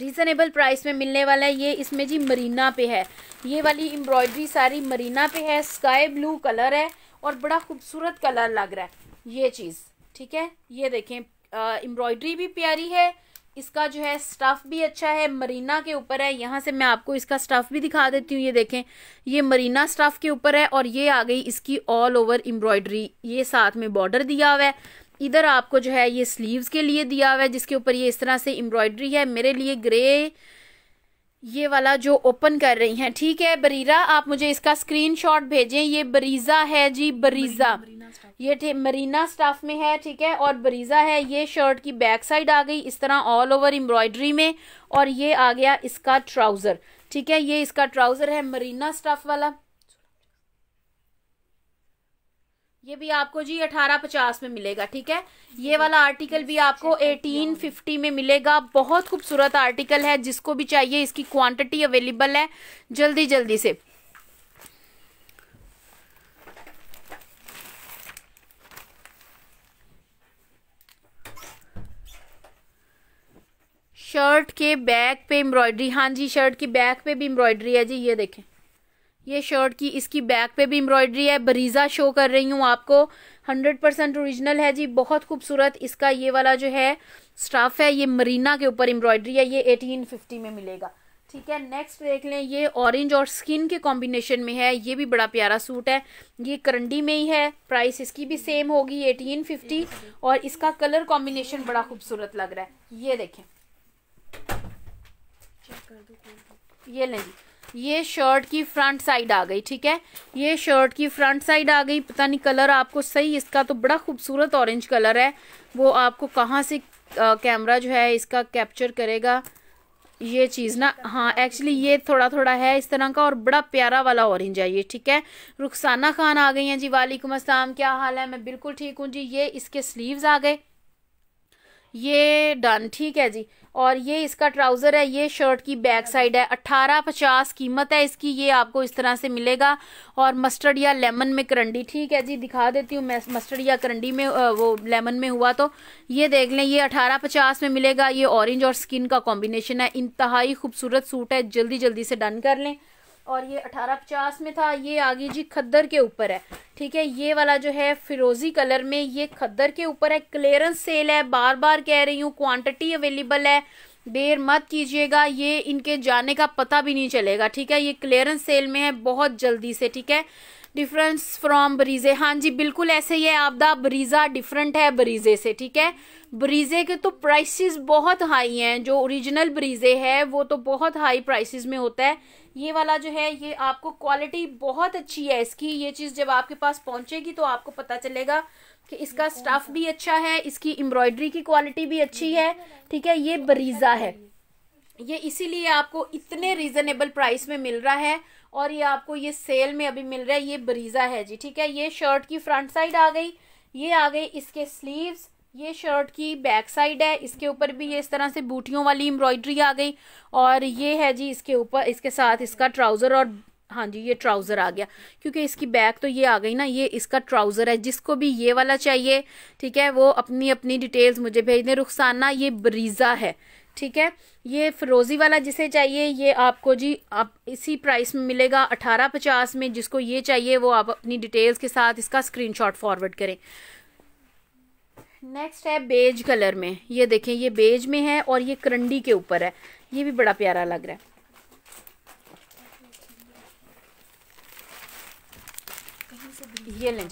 रीज़नेबल प्राइस में मिलने वाला है ये इसमें जी मरीना पे है ये वाली एम्ब्रॉयडरी सारी मरीना पे है स्काई ब्लू कलर है और बड़ा खूबसूरत कलर लग रहा है ये चीज़ ठीक है ये देखें एम्ब्रॉयडरी भी प्यारी है इसका जो है स्टफ़ भी अच्छा है मरीना के ऊपर है यहाँ से मैं आपको इसका स्टफ़ भी दिखा देती हूँ ये देखें ये मरीना स्टफ़ के ऊपर है और ये आ गई इसकी ऑल ओवर एम्ब्रॉयडरी ये साथ में बॉर्डर दिया हुआ है इधर आपको जो है ये स्लीव्स के लिए दिया हुआ है जिसके ऊपर ये इस तरह से एम्ब्रॉयडरी है मेरे लिए ग्रे ये वाला जो ओपन कर रही हैं ठीक है बरीरा आप मुझे इसका स्क्रीनशॉट भेजें ये बरीजा है जी बरीजा ये मरीना स्टाफ में है ठीक है और बरीजा है ये शर्ट की बैक साइड आ गई इस तरह ऑल ओवर एम्ब्रॉयडरी में और ये आ गया इसका ट्राउज़र ठीक है ये इसका ट्राउज़र है मरीना स्टाफ वाला ये भी आपको जी अठारह पचास में मिलेगा ठीक है ये वाला आर्टिकल भी आपको एटीन फिफ्टी में मिलेगा बहुत खूबसूरत आर्टिकल है जिसको भी चाहिए इसकी क्वांटिटी अवेलेबल है जल्दी जल्दी से शर्ट के बैक पे एम्ब्रॉयडरी हाँ जी शर्ट की बैक पे भी एम्ब्रॉयडरी है जी ये देखें ये शर्ट की इसकी बैक पे भी एम्ब्रॉयडरी है बरीज़ा शो कर रही हूँ आपको हंड्रेड परसेंट औरिजिनल है जी बहुत खूबसूरत इसका ये वाला जो है स्टाफ है ये मरीना के ऊपर एम्ब्रॉयडरी है ये एटीन फिफ्टी में मिलेगा ठीक है नेक्स्ट देख लें ये ऑरेंज और स्किन के कॉम्बिनेशन में है ये भी बड़ा प्यारा सूट है ये करंडी में ही है प्राइस इसकी भी सेम होगी एटीन फिफ्टी और इसका कलर कॉम्बिनेशन बड़ा खूबसूरत लग रहा है ये देखें ये लें जी ये शर्ट की फ्रंट साइड आ गई ठीक है ये शर्ट की फ्रंट साइड आ गई पता नहीं कलर आपको सही इसका तो बड़ा खूबसूरत ऑरेंज कलर है वो आपको कहाँ से कैमरा जो है इसका कैप्चर करेगा ये चीज़ ना हाँ एक्चुअली ये थोड़ा थोड़ा है इस तरह का और बड़ा प्यारा वाला ऑरेंज है ये ठीक है रुखसाना खान आ गई हैं जी वालेकुम असलम क्या हाल है मैं बिल्कुल ठीक हूँ जी ये इसके स्लीव्स आ गए ये डन ठीक है जी और ये इसका ट्राउज़र है ये शर्ट की बैक साइड है अट्ठारह पचास कीमत है इसकी ये आपको इस तरह से मिलेगा और मस्टर्ड या लेमन में करंडी ठीक है जी दिखा देती हूँ मैं मस्टर्ड या करंडी में वो लेमन में हुआ तो ये देख लें ये अठारह पचास में मिलेगा ये ऑरेंज और स्किन का कॉम्बिनेशन है इंतहाई खूबसूरत सूट है जल्दी जल्दी से डन कर लें और ये 1850 में था ये आगे जी खद्दर के ऊपर है ठीक है ये वाला जो है फिरोजी कलर में ये खद्दर के ऊपर है क्लियरेंस सेल है बार बार कह रही हूँ क्वांटिटी अवेलेबल है देर मत कीजिएगा ये इनके जाने का पता भी नहीं चलेगा ठीक है ये क्लियरेंस सेल में है बहुत जल्दी से ठीक है डिफरेंस फ्रॉम बरीजे हाँ जी बिल्कुल ऐसे ही है आपदा बरीज़ा डिफरेंट है बरीज़े से ठीक है बरीज़े के तो प्राइसेस बहुत हाई हैं जो ओरिजिनल बरीज़े है वो तो बहुत हाई प्राइसेस में होता है ये वाला जो है ये आपको क्वालिटी बहुत अच्छी है इसकी ये चीज़ जब आपके पास पहुंचेगी तो आपको पता चलेगा कि इसका स्टफ भी अच्छा है इसकी एम्ब्रॉयडरी की क्वालिटी भी अच्छी है ठीक है ये बरीज़ा है ये इसीलिए आपको इतने रिजनेबल प्राइस में मिल रहा है और ये आपको ये सेल में अभी मिल रहा है ये बरीज़ा है जी ठीक है ये शर्ट की फ्रंट साइड आ गई ये आ गई इसके स्लीव्स ये शर्ट की बैक साइड है इसके ऊपर भी ये इस तरह से बूटियों वाली एम्ब्रॉयडरी आ गई और ये है जी इसके ऊपर इसके साथ इसका ट्राउज़र और हाँ जी ये ट्राउज़र आ गया क्योंकि इसकी बैक तो ये आ गई ना ये इसका ट्राउज़र है जिसको भी ये वाला चाहिए ठीक है वो अपनी अपनी डिटेल्स मुझे भेज दें रुखसाना ये ब्रीज़ा है ठीक है ये फिरोज़ी वाला जिसे चाहिए ये आपको जी आप इसी प्राइस में मिलेगा अठारह पचास में जिसको ये चाहिए वो आप अपनी डिटेल्स के साथ इसका स्क्रीनशॉट फॉरवर्ड करें नेक्स्ट है बेज कलर में ये देखें ये बेज में है और ये करंडी के ऊपर है ये भी बड़ा प्यारा लग रहा है ये लें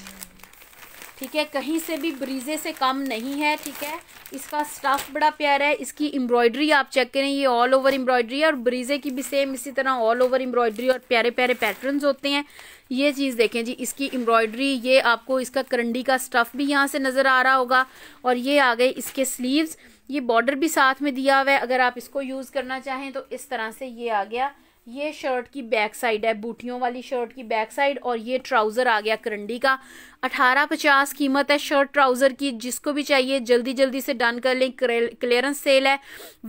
ठीक है कहीं से भी ब्रीजे से कम नहीं है ठीक है इसका स्टफ बड़ा प्यारा है इसकी एम्ब्रॉयडरी आप चेक करें ये ऑल ओवर एम्ब्रॉयडरी है और ब्रीजे की भी सेम इसी तरह ऑल ओवर एम्ब्रॉयडरी और प्यारे प्यारे पैटर्न्स होते हैं ये चीज़ देखें जी इसकी एम्ब्रॉयडरी ये आपको इसका करंडी का स्टफ़ भी यहाँ से नज़र आ रहा होगा और ये आ गए इसके स्लीव्स ये बॉर्डर भी साथ में दिया हुआ है अगर आप इसको यूज़ करना चाहें तो इस तरह से ये आ गया ये शर्ट की बैक साइड है बूटियों वाली शर्ट की बैक साइड और ये ट्राउज़र आ गया करंडी का अठारह पचास कीमत है शर्ट ट्राउज़र की जिसको भी चाहिए जल्दी जल्दी से डन कर लें क्लियरेंस सेल है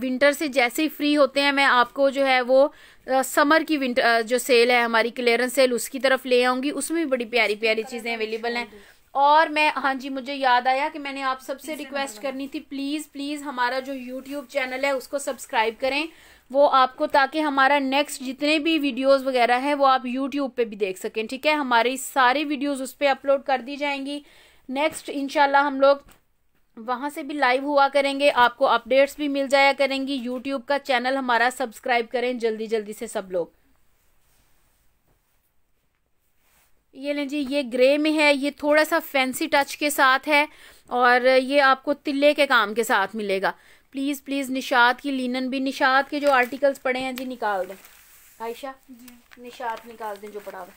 विंटर से जैसे ही फ्री होते हैं मैं आपको जो है वो समर की विंटर जो सेल है हमारी क्लियरेंस सेल उसकी तरफ ले आऊँगी उसमें भी बड़ी प्यारी प्यारी चीज़ें अवेलेबल हैं और मैं हाँ जी मुझे याद आया कि मैंने आप सबसे रिक्वेस्ट करनी थी प्लीज़ प्लीज़ हमारा जो यूट्यूब चैनल है उसको सब्सक्राइब करें वो आपको ताकि हमारा नेक्स्ट जितने भी वीडियोस वगैरह हैं वो आप यूट्यूब पे भी देख सकें ठीक है हमारी सारी वीडियोस उस पर अपलोड कर दी जाएंगी नेक्स्ट इनशाला हम लोग वहाँ से भी लाइव हुआ करेंगे आपको अपडेट्स भी मिल जाया करेंगी यूट्यूब का चैनल हमारा सब्सक्राइब करें जल्दी जल्दी से सब लोग ये लें जी ये ग्रे में है ये थोड़ा सा फैंसी टच के साथ है और ये आपको तिल्ले के काम के साथ मिलेगा प्लीज़ प्लीज़ निशात की लीनन भी निशात के जो आर्टिकल्स पढ़े हैं जी निकाल दें आयशा निशात निकाल दें जो पढ़ा हुआ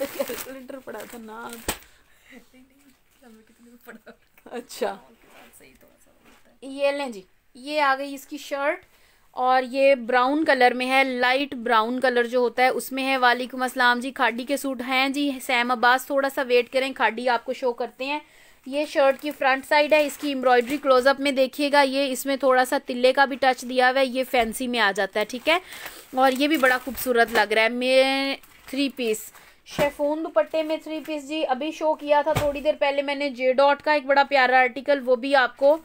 कैलकुलेटर पढ़ा था ना अच्छा ये लें जी ये आ गई इसकी शर्ट और ये ब्राउन कलर में है लाइट ब्राउन कलर जो होता है उसमें है वालेकुम असलम जी खाडी के सूट हैं जी सैम अब्बास थोड़ा सा वेट करें खाडी आपको शो करते हैं ये शर्ट की फ्रंट साइड है इसकी एम्ब्रॉयडरी क्लोजअप में देखिएगा ये इसमें थोड़ा सा तिल्ले का भी टच दिया हुआ है ये फैंसी में आ जाता है ठीक है और ये भी बड़ा खूबसूरत लग रहा है मे थ्री पीस शेफोन दुपट्टे में थ्री पीस जी अभी शो किया था थोड़ी देर पहले मैंने जे डॉट का एक बड़ा प्यारा आर्टिकल वो भी आपको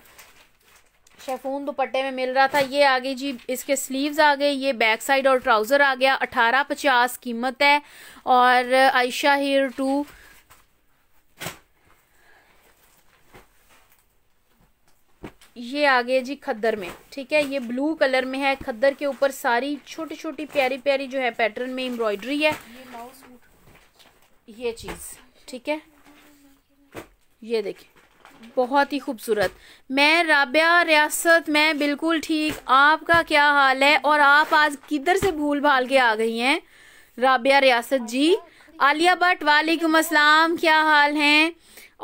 शेफून दुपट्टे में मिल रहा था ये आ गई जी इसके स्लीव्स आ गए ये बैक साइड और ट्राउज़र आ गया अठारह पचास कीमत है और आयशा हेयर टू ये आ गया जी खद्दर में ठीक है ये ब्लू कलर में है खद्दर के ऊपर सारी छोटी छोटी प्यारी प्यारी जो है पैटर्न में एम्ब्रॉयडरी है ये चीज़ ठीक है ये देखिए बहुत ही खूबसूरत मैं राबिया रियासत मैं बिल्कुल ठीक आपका क्या हाल है और आप आज किधर से भूल भाल के आ गई हैं राबिया रियासत जी आलिया भट्ट वालेकुम अस्सलाम क्या हाल हैं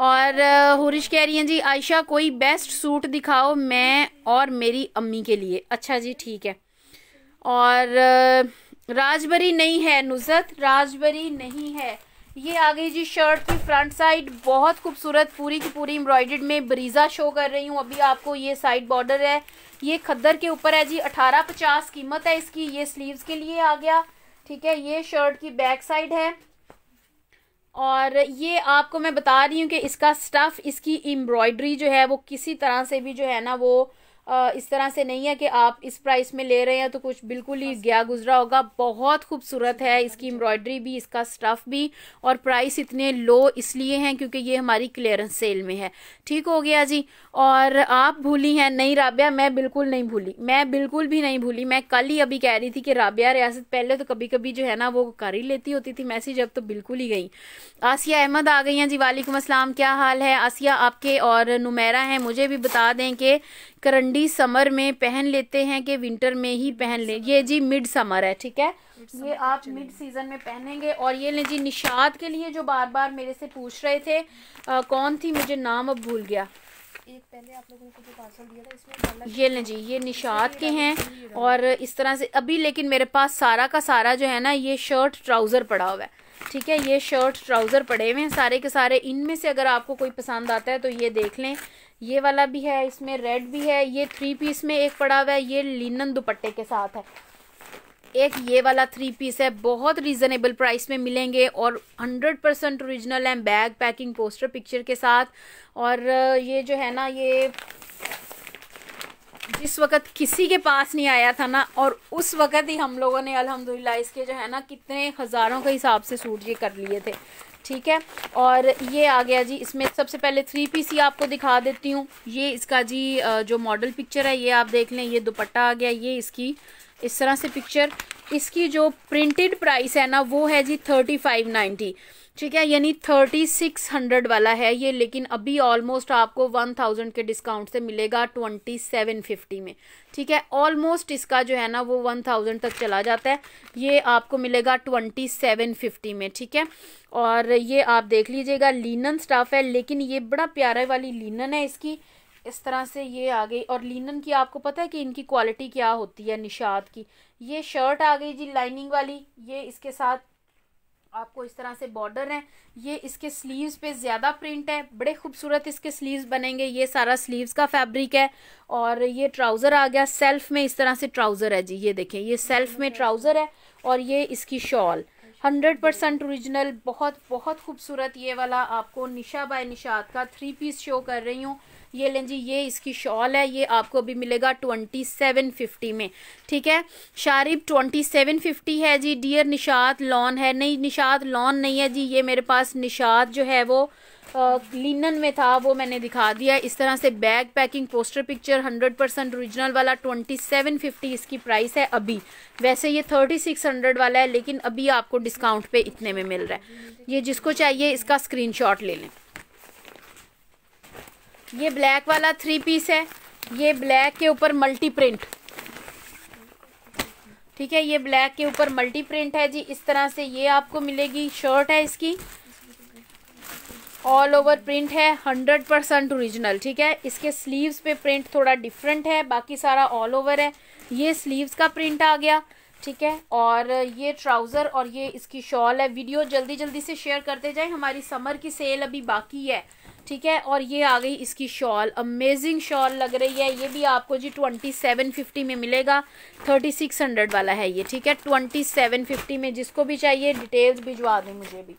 और हुरिश कह रही हैं जी आयशा कोई बेस्ट सूट दिखाओ मैं और मेरी अम्मी के लिए अच्छा जी ठीक है और राजबरी नहीं है नुसरत राजबरी नहीं है ये आ गई जी शर्ट की फ्रंट साइड बहुत खूबसूरत पूरी की पूरी एम्ब्रॉयडर्ड में ब्रीज़ा शो कर रही हूँ अभी आपको ये साइड बॉर्डर है ये खद्दर के ऊपर है जी अठारह पचास कीमत है इसकी ये स्लीव्स के लिए आ गया ठीक है ये शर्ट की बैक साइड है और ये आपको मैं बता रही हूँ कि इसका स्टफ़ इसकी एम्ब्रॉयडरी जो है वो किसी तरह से भी जो है ना वो इस तरह से नहीं है कि आप इस प्राइस में ले रहे हैं तो कुछ बिल्कुल ही गया गुजरा होगा बहुत खूबसूरत है इसकी एम्ब्रॉयडरी भी इसका स्टफ़ भी और प्राइस इतने लो इसलिए हैं क्योंकि ये हमारी क्लियरेंस सेल में है ठीक हो गया जी और आप भूली हैं नहीं राबिया मैं बिल्कुल नहीं भूली मैं बिल्कुल भी नहीं भूली मैं कल ही अभी कह रही थी कि राबिया रियासत पहले तो कभी कभी जो है ना वो कर ही लेती होती थी मैसेज अब तो बिल्कुल ही गई आसिया अहमद आ गई हैं जी वालेकुम असलम क्या हाल है आसिया आपके और नुमैरा हैं मुझे भी बता दें कि करंडी समर में पहन लेते हैं कि विंटर में ही पहन ले ये जी मिड समर है ठीक है ये आप मिड सीज़न में पहनेंगे और ये जी निशात के लिए जो बार बार मेरे से पूछ रहे थे आ, कौन थी मुझे नाम अब भूल गया एक पहले आप लोगों को जो पार्सल दिया था इसमें ये लें जी ये निषाद के हैं और इस तरह से अभी लेकिन मेरे पास सारा का सारा जो है ना ये शर्ट ट्राउज़र पड़ा हुआ है ठीक है ये शर्ट ट्राउज़र पड़े हुए हैं सारे के सारे इनमें से अगर आपको कोई पसंद आता है तो ये देख लें ये वाला भी है इसमें रेड भी है ये थ्री पीस में एक पड़ा हुआ है ये लिनन दुपट्टे के साथ है एक ये वाला थ्री पीस है बहुत रीजनेबल प्राइस में मिलेंगे और 100% परसेंट ओरिजिनल है बैग पैकिंग पोस्टर पिक्चर के साथ और ये जो है ना ये जिस वक्त किसी के पास नहीं आया था ना और उस वक्त ही हम लोगों ने अल्हम्दुलिल्लाह इसके जो है ना कितने हज़ारों के हिसाब से सूट ये कर लिए थे ठीक है और ये आ गया जी इसमें सबसे पहले थ्री पीस ही आपको दिखा देती हूँ ये इसका जी जो मॉडल पिक्चर है ये आप देख लें ये दुपट्टा आ गया ये इसकी इस तरह से पिक्चर इसकी जो प्रिंटेड प्राइस है ना वो है जी थर्टी फाइव नाइन्टी ठीक है यानी थर्टी सिक्स हंड्रेड वाला है ये लेकिन अभी ऑलमोस्ट आपको वन थाउजेंड के डिस्काउंट से मिलेगा ट्वेंटी सेवन फिफ्टी में ठीक है ऑलमोस्ट इसका जो है ना वो वन थाउजेंड तक चला जाता है ये आपको मिलेगा ट्वेंटी सेवन फिफ्टी में ठीक है और ये आप देख लीजिएगा लीनन स्टाफ है लेकिन ये बड़ा प्यारा वाली लीनन है इसकी इस तरह से ये आ गई और लीनन की आपको पता है कि इनकी क्वालिटी क्या होती है निशात की ये शर्ट आ गई जी लाइनिंग वाली ये इसके साथ आपको इस तरह से बॉर्डर है ये इसके स्लीव्स पे ज़्यादा प्रिंट है बड़े खूबसूरत इसके स्लीव्स बनेंगे ये सारा स्लीव्स का फैब्रिक है और ये ट्राउज़र आ गया सेल्फ में इस तरह से ट्राउज़र है जी ये देखें ये सेल्फ में ट्राउज़र है और ये इसकी शॉल हंड्रेड परसेंट औरिजिनल बहुत बहुत खूबसूरत ये वाला आपको निशा बाय निशात का थ्री पीस शो कर रही हूँ ये लें जी ये इसकी शॉल है ये आपको अभी मिलेगा ट्वेंटी सेवन फिफ्टी में ठीक है शारिब ट्वेंटी सेवन फिफ्टी है जी डियर निशात लॉन है नहीं निशात लॉन नहीं है जी ये मेरे पास निशात जो है वो लिनन में था वो मैंने दिखा दिया इस तरह से bag packing poster picture hundred percent original वाला ट्वेंटी सेवन फिफ्टी इसकी प्राइस है अभी वैसे ये थर्टी सिक्स हंड्रेड वाला है लेकिन अभी आपको डिस्काउंट पे इतने में मिल रहा है ये जिसको चाहिए इसका स्क्रीनशॉट ले लें ये ब्लैक वाला थ्री पीस है ये ब्लैक के ऊपर मल्टी प्रिंट ठीक है ये ब्लैक के ऊपर मल्टी प्रिंट है जी इस तरह से ये आपको मिलेगी शर्ट है इसकी ऑल ओवर प्रिंट है हंड्रेड परसेंट ओरिजिनल ठीक है इसके स्लीव्स पे प्रिंट थोड़ा डिफरेंट है बाकी सारा ऑल ओवर है ये स्लीव्स का प्रिंट आ गया ठीक है और ये ट्राउज़र और ये इसकी शॉल है वीडियो जल्दी जल्दी से शेयर करते जाएं हमारी समर की सेल अभी बाकी है ठीक है और ये आ गई इसकी शॉल अमेजिंग शॉल लग रही है ये भी आपको जी ट्वेंटी सेवन फिफ्टी में मिलेगा थर्टी सिक्स हंड्रेड वाला है ये ठीक है ट्वेंटी सेवन फिफ्टी में जिसको भी चाहिए डिटेल्स भिजवा दें मुझे भी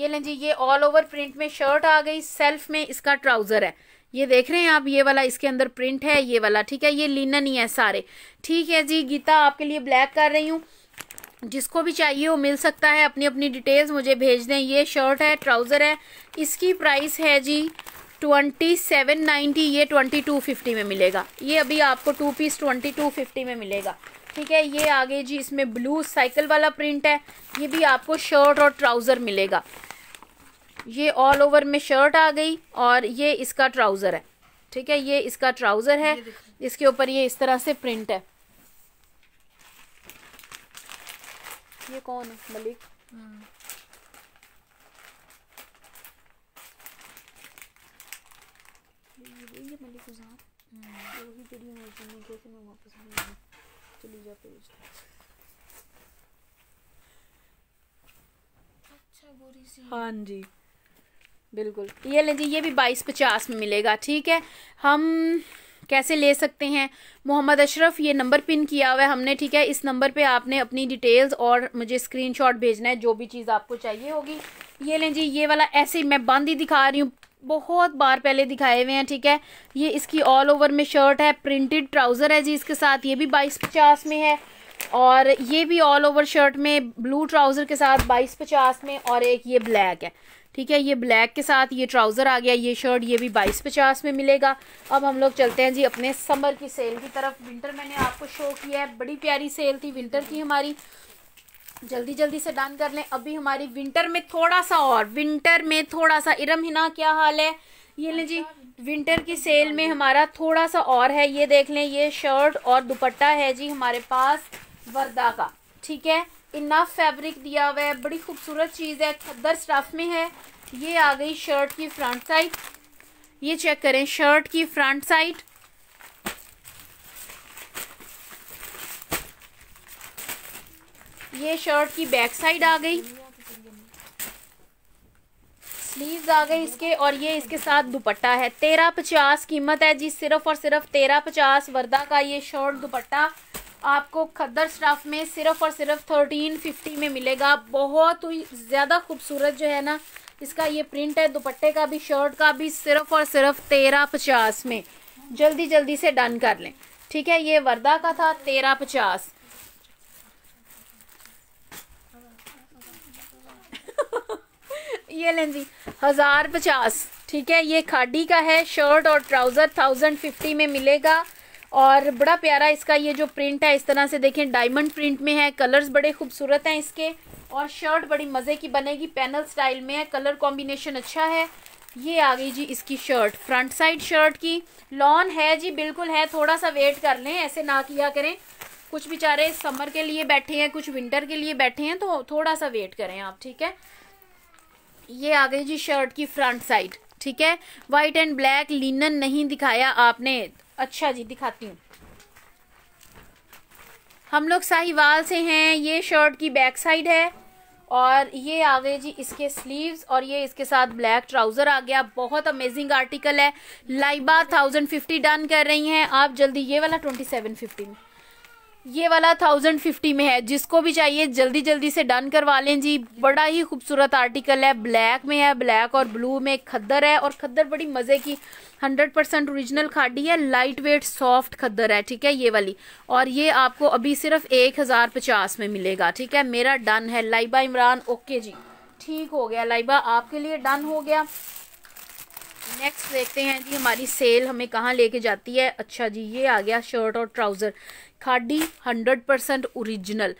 ये लें जी ये ऑल ओवर प्रिंट में शर्ट आ गई सेल्फ में इसका ट्राउज़र है ये देख रहे हैं आप ये वाला इसके अंदर प्रिंट है ये वाला ठीक है ये लिनन ही है सारे ठीक है जी गीता आपके लिए ब्लैक कर रही हूँ जिसको भी चाहिए वो मिल सकता है अपनी अपनी डिटेल्स मुझे भेज दें ये शर्ट है ट्राउज़र है इसकी प्राइस है जी ट्वेंटी सेवन नाइन्टी ये ट्वेंटी टू फिफ्टी में मिलेगा ये अभी आपको two piece twenty two fifty में मिलेगा ठीक है ये आगे जी इसमें ब्लू साइकिल वाला प्रिंट है ये भी आपको शर्ट और ट्राउज़र मिलेगा ये ऑल ओवर में शर्ट आ गई और ये इसका ट्राउज़र है ठीक है ये इसका ट्राउज़र है इसके ऊपर ये इस तरह से प्रिंट है ये कौन है मलिक अच्छा, हाँ जी बिल्कुल ये ले जी ये भी बाईस पचास में मिलेगा ठीक है हम कैसे ले सकते हैं मोहम्मद अशरफ ये नंबर पिन किया हुआ है हमने ठीक है इस नंबर पे आपने अपनी डिटेल्स और मुझे स्क्रीनशॉट भेजना है जो भी चीज़ आपको चाहिए होगी ये लें जी ये वाला ऐसे ही मैं बंद ही दिखा रही हूँ बहुत बार पहले दिखाए हुए हैं ठीक है ये इसकी ऑल ओवर में शर्ट है प्रिंटेड ट्राउज़र है जी इसके साथ ये भी बाईस पचास में है और ये भी ऑल ओवर शर्ट में ब्लू ट्राउज़र के साथ बाईस पचास में और एक ये ब्लैक है ठीक है ये ब्लैक के साथ ये ट्राउज़र आ गया ये शर्ट ये भी बाईस पचास में मिलेगा अब हम लोग चलते हैं जी अपने समर की सेल की तरफ विंटर मैंने आपको शो किया है बड़ी प्यारी सेल थी विंटर की हमारी जल्दी जल्दी से डन कर लें अभी हमारी विंटर में थोड़ा सा और विंटर में थोड़ा सा इरम हिना क्या हाल है ये लें जी विंटर की सेल में हमारा थोड़ा सा और है ये देख लें ये शर्ट और दुपट्टा है जी हमारे पास वर्दा का ठीक है इन्ना फैब्रिक दिया हुआ है बड़ी खूबसूरत चीज़ है खद्दर स्टफ में है ये आ गई शर्ट की फ्रंट साइड ये चेक करें शर्ट की फ्रंट साइड ये शर्ट की बैक साइड आ गई स्लीव्स आ गए इसके और ये इसके साथ दुपट्टा है तेरह पचास कीमत है जी सिर्फ और सिर्फ तेरह पचास वर्दा का ये शर्ट दुपट्टा आपको खद्दर स्टाफ में सिर्फ और सिर्फ थर्टीन फिफ्टी में मिलेगा बहुत ही ज़्यादा खूबसूरत जो है ना इसका ये प्रिंट है दुपट्टे का भी शर्ट का भी सिर्फ और सिर्फ तेरह पचास में जल्दी जल्दी से डन कर लें ठीक है ये वर्दा का था तेरह पचास ये लें जी हज़ार पचास ठीक है ये खाडी का है शर्ट और ट्राउज़र थाउजेंड फिफ्टी में मिलेगा और बड़ा प्यारा इसका ये जो प्रिंट है इस तरह से देखें डायमंड प्रिंट में है कलर्स बड़े खूबसूरत हैं इसके और शर्ट बड़ी मज़े की बनेगी पैनल स्टाइल में है कलर कॉम्बिनेशन अच्छा है ये आ गई जी इसकी शर्ट फ्रंट साइड शर्ट की लॉन है जी बिल्कुल है थोड़ा सा वेट कर लें ऐसे ना किया करें कुछ बेचारे समर के लिए बैठे हैं कुछ विंटर के लिए बैठे हैं तो थोड़ा सा वेट करें आप ठीक है ये आ गई जी शर्ट की फ्रंट साइड ठीक है वाइट एंड ब्लैक लिनन नहीं दिखाया आपने अच्छा जी दिखाती हूँ हम लोग साहिवाल से हैं ये शर्ट की बैक साइड है और ये आ गए जी इसके स्लीव्स और ये इसके साथ ब्लैक ट्राउज़र आ गया बहुत अमेजिंग आर्टिकल है लाइबा थाउजेंड फिफ्टी डन कर रही हैं आप जल्दी ये वाला ट्वेंटी सेवन फिफ्टी में ये वाला थाउजेंड फिफ्टी में है जिसको भी चाहिए जल्दी जल्दी से डन करवा लें जी बड़ा ही खूबसूरत आर्टिकल है ब्लैक में है ब्लैक और ब्लू में खद्दर है और खद्दर बड़ी मज़े की हंड्रेड परसेंट ओरिजिनल खाडी है लाइट वेट सॉफ्ट खद्दर है ठीक है ये वाली और ये आपको अभी सिर्फ एक हज़ार पचास में मिलेगा ठीक है मेरा डन है लाइबा इमरान ओके जी ठीक हो गया लाइबा आपके लिए डन हो गया नेक्स्ट देखते हैं जी हमारी सेल हमें कहाँ लेके जाती है अच्छा जी ये आ गया शर्ट और ट्राउज़र खाडी 100% ओरिजिनल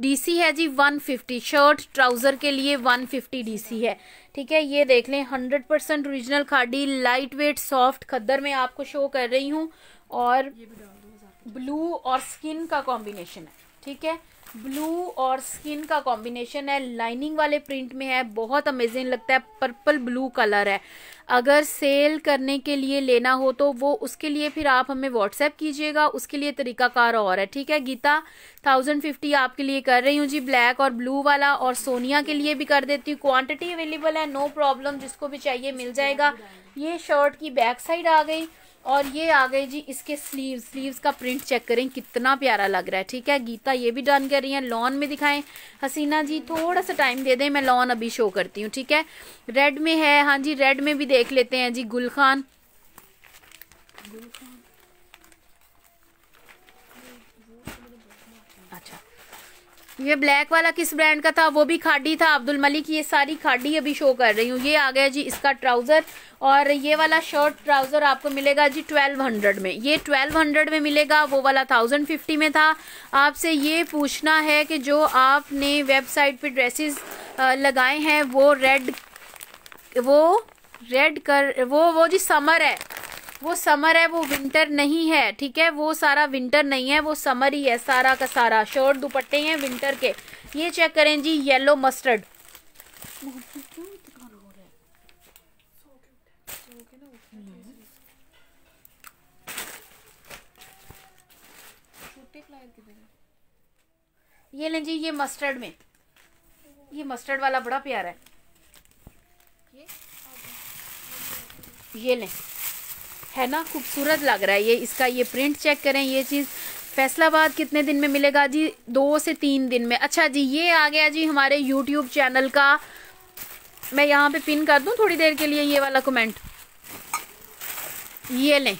डीसी है जी 150 शर्ट ट्राउज़र के लिए 150 डीसी है ठीक है ये देख लें 100 परसेंट ओरिजिनल खाडी लाइट वेट सॉफ्ट खद्दर में आपको शो कर रही हूँ और ब्लू और स्किन का कॉम्बिनेशन है ठीक है ब्लू और स्किन का कॉम्बिनेशन है लाइनिंग वाले प्रिंट में है बहुत अमेजिंग लगता है पर्पल ब्लू कलर है अगर सेल करने के लिए लेना हो तो वो उसके लिए फिर आप हमें व्हाट्सएप कीजिएगा उसके लिए तरीकाकार और है ठीक है गीता थाउजेंड फिफ्टी आपके लिए कर रही हूँ जी ब्लैक और ब्लू वाला और सोनिया के लिए भी कर देती हूँ क्वान्टिटी अवेलेबल है नो प्रॉब्लम जिसको भी चाहिए मिल जाएगा ये शर्ट की बैक साइड आ गई और ये आ गए जी इसके स्लीव स्लीव्स का प्रिंट चेक करें कितना प्यारा लग रहा है ठीक है गीता ये भी डन कर रही है लॉन में दिखाएं हसीना जी थोड़ा सा टाइम दे दें मैं लॉन अभी शो करती हूँ ठीक है रेड में है हाँ जी रेड में भी देख लेते हैं जी गुल खान ये ब्लैक वाला किस ब्रांड का था वो भी खाडी था अब्दुल मलिक ये सारी खाडी अभी शो कर रही हूँ ये आ गया जी इसका ट्राउज़र और ये वाला शर्ट ट्राउज़र आपको मिलेगा जी ट्वेल्व हंड्रेड में ये ट्वेल्व हंड्रेड में मिलेगा वो वाला थाउजेंड फिफ्टी में था आपसे ये पूछना है कि जो आपने वेबसाइट पे ड्रेसेस लगाए हैं वो रेड वो रेड कर वो वो जी समर है वो समर है वो विंटर नहीं है ठीक है वो सारा विंटर नहीं है वो समर ही है सारा का सारा शर्ट दुपट्टे हैं विंटर के ये चेक करें जी येलो मस्टर्ड ये लें जी ये मस्टर्ड में ये मस्टर्ड वाला बड़ा प्यारा है ये लें है ना खूबसूरत लग रहा है ये इसका ये प्रिंट चेक करें ये चीज़ फैसलाबाद कितने दिन में मिलेगा जी दो से तीन दिन में अच्छा जी ये आ गया जी हमारे यूट्यूब चैनल का मैं यहाँ पे पिन कर दूँ थोड़ी देर के लिए ये वाला कमेंट ये लें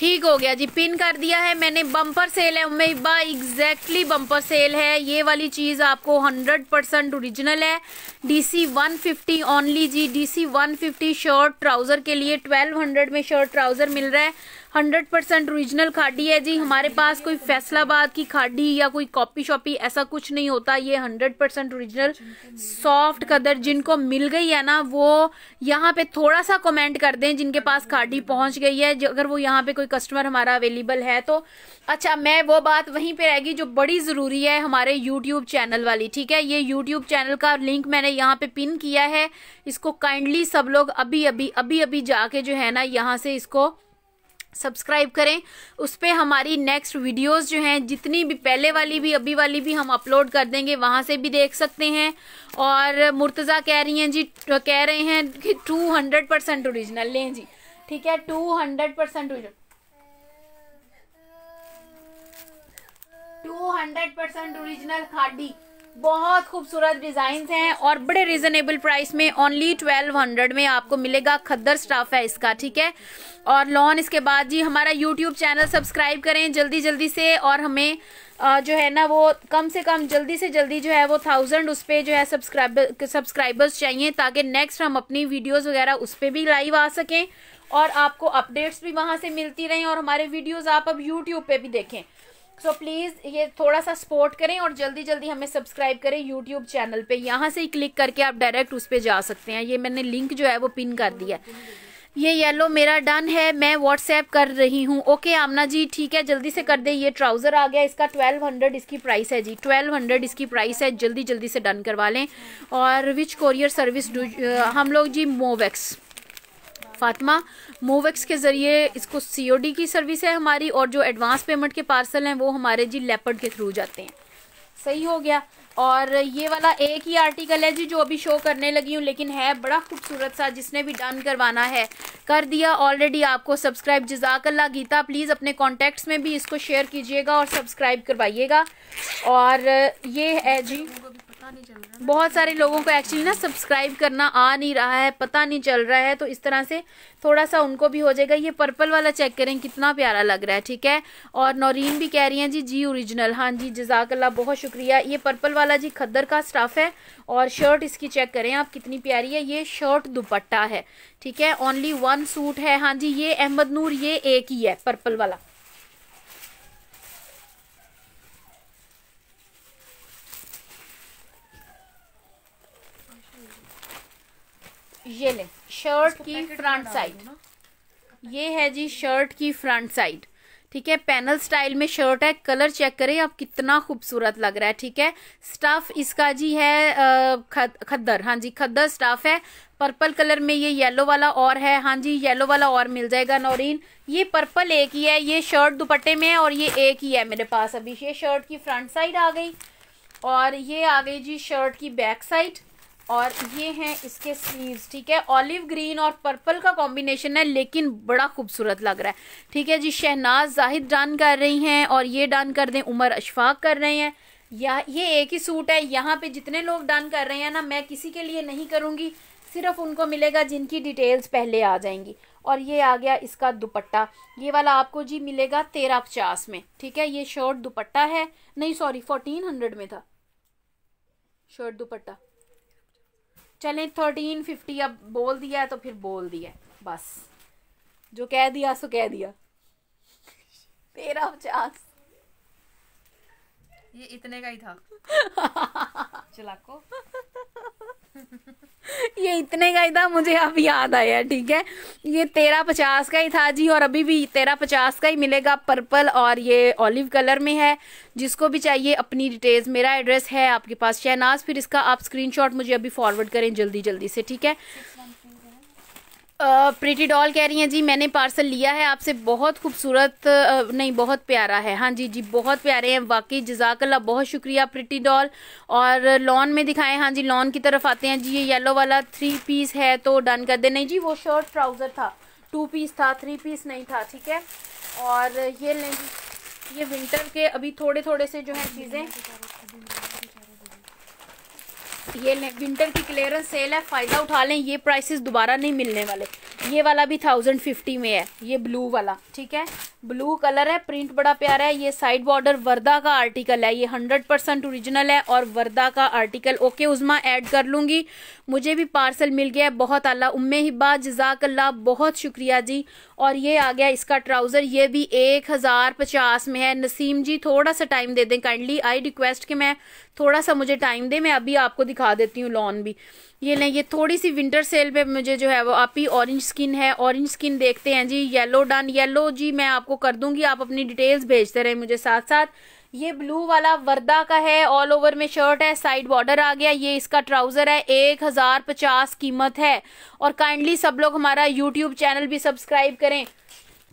ठीक हो गया जी पिन कर दिया है मैंने बम्पर सेल है उमेबा एग्जैक्टली बम्पर सेल है ये वाली चीज़ आपको 100 परसेंट ओरिजिनल है डीसी 150 ओनली जी डीसी 150 शर्ट ट्राउज़र के लिए 1200 में शर्ट ट्राउज़र मिल रहा है हंड्रेड परसेंट ओरिजिनल खाडी है जी हमारे पास कोई फैसलाबाद की खाडी या कोई कॉपी शॉपी ऐसा कुछ नहीं होता ये हंड्रेड परसेंट ओरिजिनल सॉफ्ट कदर जिनको मिल गई है ना वो यहाँ पे थोड़ा सा कमेंट कर दें जिनके पास खाडी पहुंच गई है अगर वो यहाँ पे कोई कस्टमर हमारा अवेलेबल है तो अच्छा मैं वो बात वहीं पर रहेगी जो बड़ी ज़रूरी है हमारे यूट्यूब चैनल वाली ठीक है ये यूट्यूब चैनल का लिंक मैंने यहाँ पे पिन किया है इसको काइंडली सब लोग अभी अभी अभी अभी जाके जो है ना यहाँ से इसको सब्सक्राइब करें उस पर हमारी नेक्स्ट वीडियोस जो हैं जितनी भी पहले वाली भी अभी वाली भी हम अपलोड कर देंगे वहां से भी देख सकते हैं और मुर्तज़ा कह रही हैं जी कह रहे हैं कि टू हंड्रेड परसेंट ओरिजिनल लें जी ठीक है two hundred percent original two hundred percent original खाडी बहुत खूबसूरत डिजाइन हैं और बड़े रिजनेबल प्राइस में ओनली 1200 में आपको मिलेगा खद्दर स्टाफ है इसका ठीक है और लॉन इसके बाद जी हमारा यूट्यूब चैनल सब्सक्राइब करें जल्दी जल्दी से और हमें जो है ना वो कम से कम जल्दी से जल्दी जो है वो थाउजेंड उस पर जो है सब्सक्राइबर सब्सक्राइबर्स चाहिए ताकि नेक्स्ट हम अपनी वीडियोज़ वगैरह उस पर भी लाइव आ सकें और आपको अपडेट्स भी वहाँ से मिलती रहें और हमारे वीडियोज़ आप अब यूट्यूब पर भी देखें सो so, प्लीज़ ये थोड़ा सा सपोर्ट करें और जल्दी जल्दी हमें सब्सक्राइब करें यूट्यूब चैनल पे यहाँ से ही क्लिक करके आप डायरेक्ट उस पर जा सकते हैं ये मैंने लिंक जो है वो पिन कर दिया है ये येलो मेरा डन है मैं व्हाट्सएप कर रही हूँ ओके आमना जी ठीक है जल्दी से कर दे ये ट्राउज़र आ गया इसका 1200 इसकी प्राइस है जी 1200 इसकी प्राइस है जल्दी जल्दी से डन करवा लें और विच कोरियर सर्विस हम लोग जी मोवेक्स फातिमा मोवेक्स के ज़रिए इसको सीओडी की सर्विस है हमारी और जो एडवांस पेमेंट के पार्सल हैं वो हमारे जी लेपर्ड के थ्रू जाते हैं सही हो गया और ये वाला एक ही आर्टिकल है जी जो अभी शो करने लगी हूँ लेकिन है बड़ा खूबसूरत सा जिसने भी डन करवाना है कर दिया ऑलरेडी आपको सब्सक्राइब जजाकल्ला गीता प्लीज़ अपने कॉन्टैक्ट्स में भी इसको शेयर कीजिएगा और सब्सक्राइब करवाइएगा और ये है जी पता नहीं चल बहुत सारे लोगों को एक्चुअली ना सब्सक्राइब करना आ नहीं रहा है पता नहीं चल रहा है तो इस तरह से थोड़ा सा उनको भी हो जाएगा ये पर्पल वाला चेक करें कितना प्यारा लग रहा है ठीक है और नौरीन भी कह रही हैं जी जी ओरिजिनल हाँ जी जजाकल्ला बहुत शुक्रिया ये पर्पल वाला जी खद्दर का स्टाफ है और शर्ट इसकी चेक करें आप कितनी प्यारी है ये शर्ट दुपट्टा है ठीक है ओनली वन सूट है हाँ जी ये अहमद नूर ये एक ही है पर्पल वाला ये ले शर्ट की फ्रंट साइड ये है जी शर्ट की फ्रंट साइड ठीक है पैनल स्टाइल में शर्ट है कलर चेक करें आप कितना खूबसूरत लग रहा है ठीक है स्टफ इसका जी है खद, खद्दर हाँ जी खद्दर स्टफ है पर्पल कलर में ये येलो वाला और है हाँ जी येलो वाला और मिल जाएगा नौरीन ये पर्पल एक ही है ये शर्ट दुपट्टे में है और ये एक ही है मेरे पास अभी ये शर्ट की फ्रंट साइड आ गई और ये आ गई जी शर्ट की बैक साइड और ये हैं इसके स्लीव्स ठीक है ऑलिव ग्रीन और पर्पल का कॉम्बिनेशन है लेकिन बड़ा खूबसूरत लग रहा है ठीक है जी शहनाज जाहिद डान कर रही हैं और ये डान कर दें उमर अशफाक कर रहे हैं या ये एक ही सूट है यहाँ पे जितने लोग डान कर रहे हैं ना मैं किसी के लिए नहीं करूँगी सिर्फ उनको मिलेगा जिनकी डिटेल्स पहले आ जाएंगी और ये आ गया इसका दुपट्टा ये वाला आपको जी मिलेगा तेरह पचास में ठीक है ये शर्ट दुपट्टा है नहीं सॉरी फोर्टीन हंड्रेड में था शर्ट दुपट्टा चलें थर्टीन फिफ्टी अब बोल दिया तो फिर बोल दिया बस जो कह दिया सो कह दिया तेरा पचास ये इतने का ही था चलाको ये इतने का ही था मुझे अब याद आया ठीक है ये तेरह पचास का ही था जी और अभी भी तेरह पचास का ही मिलेगा पर्पल और ये ऑलिव कलर में है जिसको भी चाहिए अपनी डिटेल्स मेरा एड्रेस है आपके पास शहनाज फिर इसका आप स्क्रीनशॉट मुझे अभी फॉरवर्ड करें जल्दी जल्दी से ठीक है प्रीटी डॉल कह रही हैं जी मैंने पार्सल लिया है आपसे बहुत खूबसूरत नहीं बहुत प्यारा है हाँ जी जी बहुत प्यारे हैं वाकई जजाकल्ला बहुत शुक्रिया प्रीटी डॉल और लॉन में दिखाएं हाँ जी लॉन की तरफ आते हैं जी ये येलो वाला थ्री पीस है तो डन कर दे नहीं जी वो शर्ट ट्राउज़र था टू पीस था थ्री पीस नहीं था ठीक है और ये लें ये विंटर के अभी थोड़े थोड़े से जो है चीज़ें ये लें विंटर की क्लियरेंस सेल है फ़ायदा उठा लें ये प्राइसेस दोबारा नहीं मिलने वाले ये वाला भी थाउजेंड फिफ्टी में है ये ब्लू वाला ठीक है ब्लू कलर है प्रिंट बड़ा प्यारा है ये साइड बॉर्डर वर्दा का आर्टिकल है ये हंड्रेड परसेंट ओरिजिनल है और वर्दा का आर्टिकल ओके उजमा ऐड कर लूँगी मुझे भी पार्सल मिल गया है बहुत अला उम्मे हिब्बा जजाक अल्लाह बहुत शुक्रिया जी और ये आ गया इसका ट्राउज़र ये भी एक हज़ार पचास में है नसीम जी थोड़ा सा टाइम दे दें काइंडली आई रिक्वेस्ट कि मैं थोड़ा सा मुझे टाइम दे मैं अभी आपको दिखा देती हूँ लॉन भी ये नहीं ये थोड़ी सी विंटर सेल पे मुझे जो है वो आप ही ऑरेंज स्किन है ऑरेंज स्किन देखते हैं जी येलो डन येलो जी मैं आपको कर दूंगी आप अपनी डिटेल्स भेजते रहे मुझे साथ साथ ये ब्लू वाला वर्दा का है ऑल ओवर में शर्ट है साइड बॉर्डर आ गया ये इसका ट्राउजर है एक हजार पचास कीमत है और काइंडली सब लोग हमारा यूट्यूब चैनल भी सब्सक्राइब करें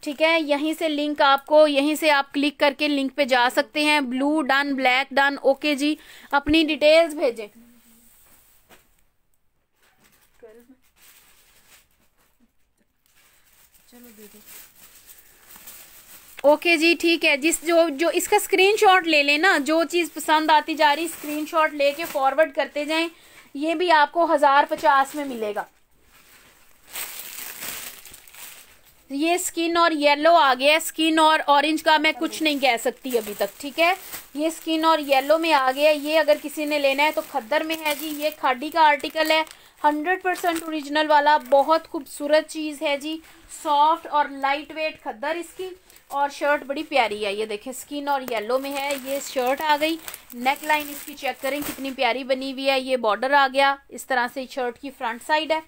ठीक है यहीं से लिंक आपको यहीं से आप क्लिक करके लिंक पे जा सकते हैं blue done black done okay जी अपनी डिटेल्स भेजें ओके okay जी ठीक है जिस जो जो इसका स्क्रीनशॉट ले लें ना जो चीज़ पसंद आती जा रही स्क्रीनशॉट लेके फॉरवर्ड करते जाएं ये भी आपको हज़ार पचास में मिलेगा ये स्किन और येलो आ गया स्किन और ऑरेंज का मैं कुछ नहीं कह सकती अभी तक ठीक है ये स्किन और येलो में आ गया ये अगर किसी ने लेना है तो खद्दर में है जी ये खाडी का आर्टिकल है हंड्रेड परसेंट ओरिजिनल वाला बहुत खूबसूरत चीज़ है जी सॉफ्ट और लाइट वेट खद्दर इसकी और शर्ट बड़ी प्यारी है ये देखें स्किन और येलो में है ये शर्ट आ गई नेक लाइन इसकी चेक करें कितनी प्यारी बनी हुई है ये बॉर्डर आ गया इस तरह से शर्ट की फ्रंट साइड है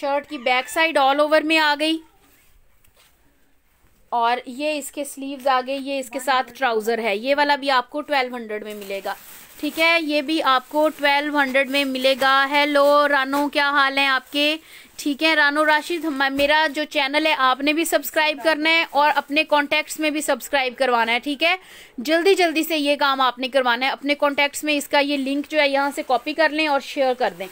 शर्ट की बैक साइड ऑल ओवर में आ गई और ये इसके स्लीव्स आ गए ये इसके साथ ट्राउज़र है ये वाला भी आपको ट्वेल्व हंड्रेड में मिलेगा ठीक है ये भी आपको ट्वेल्व हंड्रेड में मिलेगा हेलो रानो क्या हाल है आपके ठीक है रानो राशिद मेरा जो चैनल है आपने भी सब्सक्राइब करना है और अपने कॉन्टेक्ट्स में भी सब्सक्राइब करवाना है ठीक है जल्दी जल्दी से ये काम आपने करवाना है अपने कॉन्टेक्ट्स में इसका ये लिंक जो है यहाँ से कॉपी कर लें और शेयर कर दें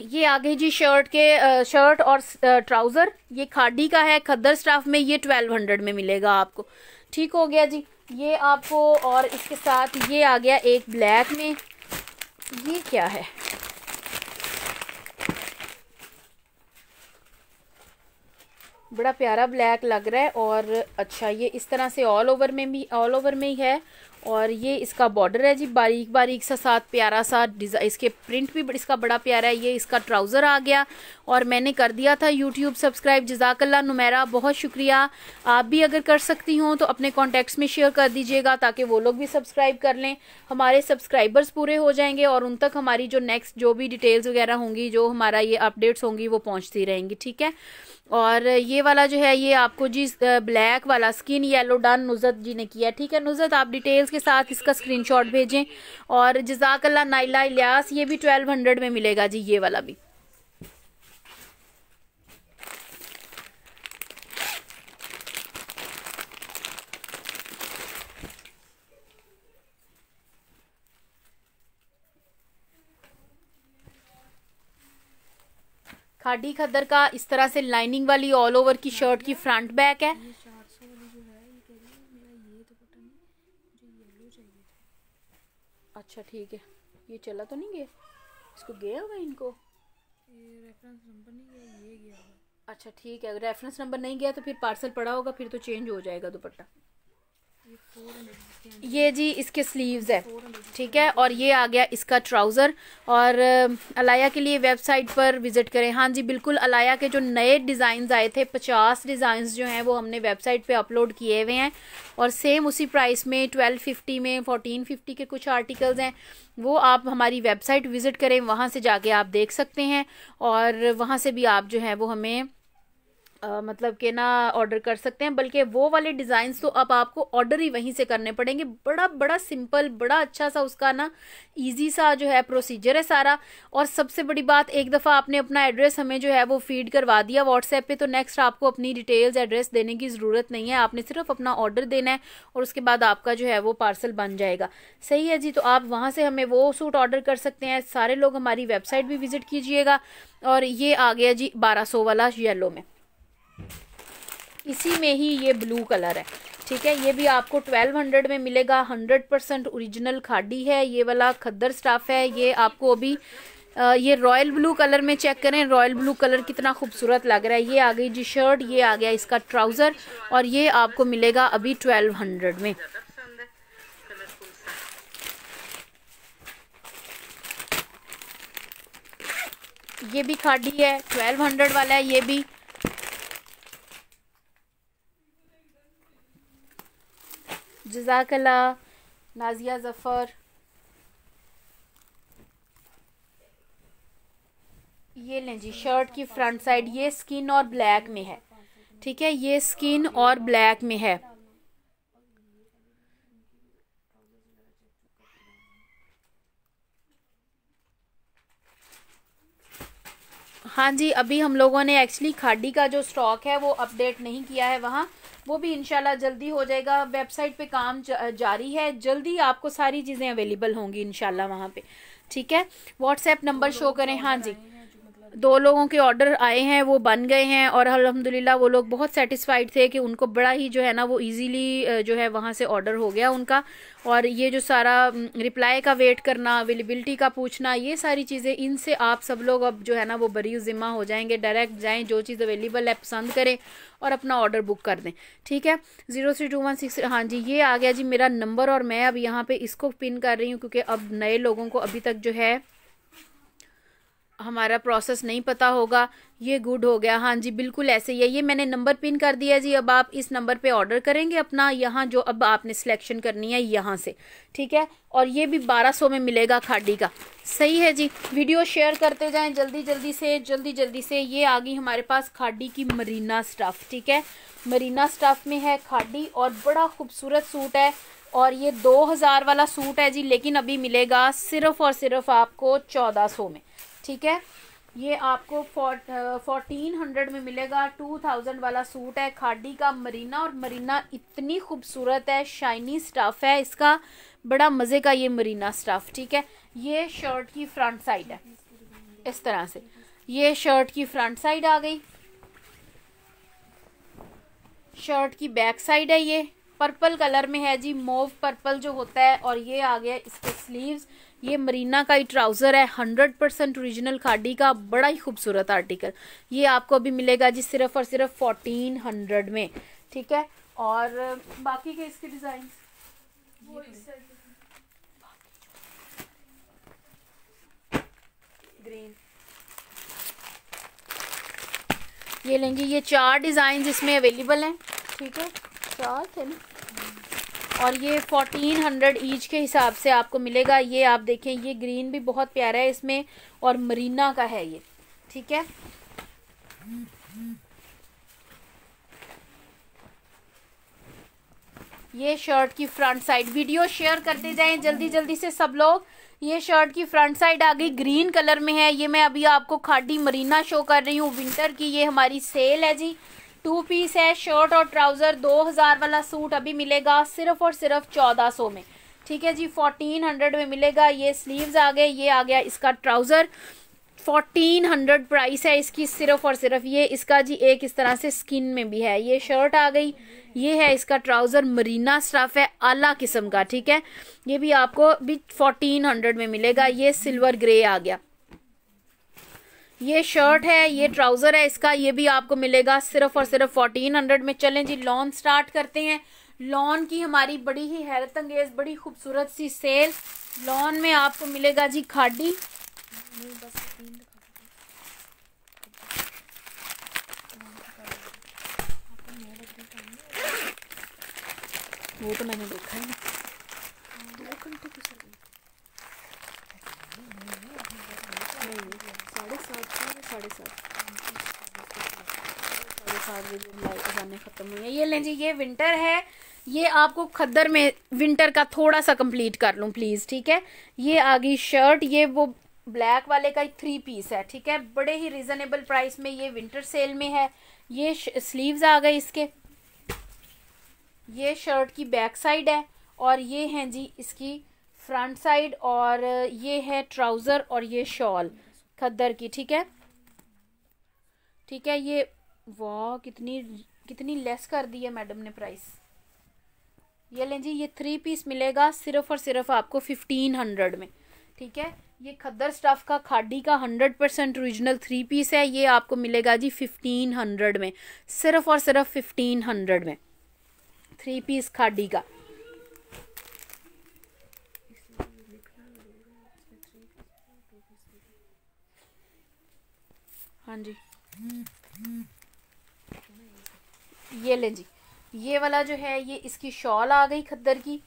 ये आ गई जी शर्ट के शर्ट और ट्राउज़र ये खाडी का है खद्दर स्टाफ में ये ट्वेल्व हंड्रेड में मिलेगा आपको ठीक हो गया जी ये आपको और इसके साथ ये आ गया एक ब्लैक में ये क्या है बड़ा प्यारा ब्लैक लग रहा है और अच्छा ये इस तरह से ऑल ओवर में भी ऑल ओवर में ही है और ये इसका बॉर्डर है जी बारीक बारीक सा साथ प्यारा सा इसके प्रिंट भी इसका बड़ा प्यारा है ये इसका ट्राउज़र आ गया और मैंने कर दिया था यूट्यूब सब्सक्राइब जजाकल्ला नुमैरा बहुत शुक्रिया आप भी अगर कर सकती हों तो अपने कॉन्टैक्ट्स में शेयर कर दीजिएगा ताकि वो लोग भी सब्सक्राइब कर लें हमारे सब्सक्राइबर्स पूरे हो जाएंगे और उन तक हमारी जो नेक्स्ट जो भी डिटेल्स वगैरह होंगी जो हमारा ये अपडेट्स होंगी वो पहुँचती रहेंगी ठीक है और ये वाला जो है ये आपको जी ब्लैक वाला स्किन येलो डन नुजत जी ने किया ठीक है नुजत आप डिटेल्स के साथ इसका स्क्रीनशॉट भेजें और जजाकल्ला नाइला इलियास ये भी ट्वेल्व हंड्रेड में मिलेगा जी ये वाला भी खाडी खदर का इस तरह से लाइनिंग वाली ऑल ओवर की शर्ट की फ्रंट बैक है अच्छा ठीक है ये चला तो नहीं गया इसको गया हुआ इनको रेफरेंस नंबर नहीं गया ये गया अच्छा ठीक है अगर रेफरेंस नंबर नहीं गया तो फिर पार्सल पड़ा होगा फिर तो चेंज हो जाएगा दुपट्टा ये जी इसके स्लीव्स है ठीक है और ये आ गया इसका ट्राउज़र और अलाया के लिए वेबसाइट पर विज़िट करें हाँ जी बिल्कुल अलाया के जो नए डिज़ाइंस आए थे पचास डिज़ाइंस जो हैं वो हमने वेबसाइट पे अपलोड किए हुए हैं और सेम उसी प्राइस में ट्वेल्व फिफ्टी में फ़ोटीन फिफ्टी के कुछ आर्टिकल्स हैं वो आप हमारी वेबसाइट विज़िट करें वहाँ से जाके आप देख सकते हैं और वहाँ से भी आप जो है वो हमें आ, मतलब के ना ऑर्डर कर सकते हैं बल्कि वो वाले डिज़ाइन तो अब आपको ऑर्डर ही वहीं से करने पड़ेंगे बड़ा बड़ा सिंपल बड़ा अच्छा सा उसका ना इजी सा जो है प्रोसीजर है सारा और सबसे बड़ी बात एक दफ़ा आपने अपना एड्रेस हमें जो है वो फीड करवा दिया व्हाट्सएप पे तो नेक्स्ट आपको अपनी डिटेल्स एड्रेस देने की ज़रूरत नहीं है आपने सिर्फ अपना ऑर्डर देना है और उसके बाद आपका जो है वो पार्सल बन जाएगा सही है जी तो आप वहाँ से हमें वो सूट ऑर्डर कर सकते हैं सारे लोग हमारी वेबसाइट भी विज़िट कीजिएगा और ये आ गया जी बारह वाला येलो में इसी में ही ये ब्लू कलर है ठीक है ये भी आपको 1200 में मिलेगा 100 परसेंट ओरिजिनल खाडी है ये वाला खद्दर स्टाफ है ये आपको अभी आ, ये रॉयल ब्लू कलर में चेक करें रॉयल ब्लू कलर कितना खूबसूरत लग रहा है ये आ गई जी शर्ट ये आ गया इसका ट्राउज़र और ये आपको मिलेगा अभी 1200 में ये भी खाडी है 1200 वाला है ये भी जजाकला नाजिया ज़फ़र ये लें जी शर्ट की फ्रंट साइड ये स्किन और ब्लैक में है ठीक है ये स्किन और ब्लैक में है हाँ जी अभी हम लोगों ने एक्चुअली खाडी का जो स्टॉक है वो अपडेट नहीं किया है वहाँ वो भी इनशाला जल्दी हो जाएगा वेबसाइट पे काम जारी है जल्दी आपको सारी चीज़ें अवेलेबल होंगी इनशाला वहां पे ठीक है व्हाट्सएप नंबर शो करें हाँ जी दो लोगों के ऑर्डर आए हैं वो बन गए हैं और अलहमदिल्ला वो लोग बहुत सेटिस्फाइड थे कि उनको बड़ा ही जो है ना वो इजीली जो है वहाँ से ऑर्डर हो गया उनका और ये जो सारा रिप्लाई का वेट करना अवेलेबिलिटी का पूछना ये सारी चीज़ें इनसे आप सब लोग अब जो है ना वो बरी ज़िम्मा हो जाएंगे डायरेक्ट जाएँ जो चीज़ अवेलेबल है पसंद करें और अपना ऑर्डर बुक कर दें ठीक है zero three two one six हाँ जी ये आ गया जी मेरा नंबर और मैं अब यहाँ पर इसको पिन कर रही हूँ क्योंकि अब नए लोगों को अभी तक जो है हमारा प्रोसेस नहीं पता होगा ये गुड हो गया हाँ जी बिल्कुल ऐसे ही है ये मैंने नंबर पिन कर दिया जी अब आप इस नंबर पे ऑर्डर करेंगे अपना यहाँ जो अब आपने सिलेक्शन करनी है यहाँ से ठीक है और ये भी 1200 में मिलेगा खाडी का सही है जी वीडियो शेयर करते जाएं जल्दी जल्दी से जल्दी जल्दी से ये आ गई हमारे पास खाडी की मरीना स्टफ़ ठीक है मरीना स्टफ़ में है खाडी और बड़ा खूबसूरत सूट है और ये दो वाला सूट है जी लेकिन अभी मिलेगा सिर्फ़ और सिर्फ आपको चौदह में ठीक है ये आपको फोर्टीन हंड्रेड में मिलेगा टू थाउजेंड वाला सूट है खाडी का मरीना और मरीना इतनी खूबसूरत है शाइनी स्टफ़ है इसका बड़ा मज़े का ये मरीना स्टफ़ ठीक है ये शर्ट की फ्रंट साइड है इस तरह से ये शर्ट की फ्रंट साइड आ गई शर्ट की बैक साइड है ये पर्पल कलर में है जी मोव पर्पल जो होता है और ये आ गया इसके स्लीव्स ये मरीना का ही ट्राउज़र है 100% परसेंट ओरिजिनल खाडी का बड़ा ही खूबसूरत आर्टिकल ये आपको अभी मिलेगा जी सिर्फ और सिर्फ फोर्टीन हंड्रेड में ठीक है और बाकी के इसके डिज़ाइन ग्रीन तो ये लेंगे ये चार डिज़ाइन इसमें अवेलेबल हैं ठीक है चार थे ना और ये फोर्टीन हंड्रेड ईच के हिसाब से आपको मिलेगा ये आप देखें ये ग्रीन भी बहुत प्यारा है इसमें और मरीना का है ये ठीक है ये शर्ट की फ्रंट साइड वीडियो शेयर करते जाएं जल्दी जल्दी से सब लोग ये शर्ट की फ्रंट साइड आ गई ग्रीन कलर में है ये मैं अभी आपको खाडी मरीना शो कर रही हूँ विंटर की ये हमारी सेल है जी टू पीस है शर्ट और ट्राउजर दो हजार वाला सूट अभी मिलेगा सिर्फ और सिर्फ चौदह सौ में ठीक है जी फोर्टीन हंड्रेड में मिलेगा ये स्लीव्स आ गए ये आ गया इसका ट्राउजर फोर्टीन हंड्रेड प्राइस है इसकी सिर्फ और सिर्फ ये इसका जी एक इस तरह से स्किन में भी है ये शर्ट आ गई ये है इसका ट्राउजर मरीना स्टफ है आला किस्म का ठीक है ये भी आपको भी फोर्टीन हंड्रेड में मिलेगा ये सिल्वर ग्रे आ गया ये शर्ट है ये ट्राउजर है इसका ये भी आपको मिलेगा सिर्फ और सिर्फ फोर्टीन हंड्रेड में चलें जी लॉन स्टार्ट करते हैं लॉन की हमारी बड़ी ही हैरत अंगेज बड़ी खूबसूरत सी सेल लॉन में आपको मिलेगा जी खाडी वो तो मैंने देखा है दो घंटे की साढ़े सात से साढ़े सात साढ़े सात बजे खजाने ख़त्म हुई हैं ये लें जी ये विंटर है ये आपको खद्दर में विंटर का थोड़ा सा कंप्लीट कर लूँ प्लीज़ ठीक है ये आ गई शर्ट ये वो ब्लैक वाले का एक थ्री पीस है ठीक है बड़े ही रिजनेबल प्राइस में ये विंटर सेल में है ये स्लीव्स आ गए इसके ये शर्ट की बैक साइड है और ये हैं जी इसकी फ्रंट साइड और ये है ट्राउज़र और ये शॉल खद्दर की ठीक है ठीक है ये वाह कितनी कितनी लेस कर दी है मैडम ने प्राइस ये लें जी ये थ्री पीस मिलेगा सिर्फ और सिर्फ आपको फिफ्टीन हंड्रेड में ठीक है ये खद्दर स्टफ़ का खाडी का hundred percent original three piece है ये आपको मिलेगा जी फिफ्टीन हंड्रेड में सिर्फ और सिर्फ फिफ्टीन हंड्रेड में थ्री पीस खाडी का हाँ जी ये लें जी ये वाला जो है ये इसकी शॉल आ गई खद्दर की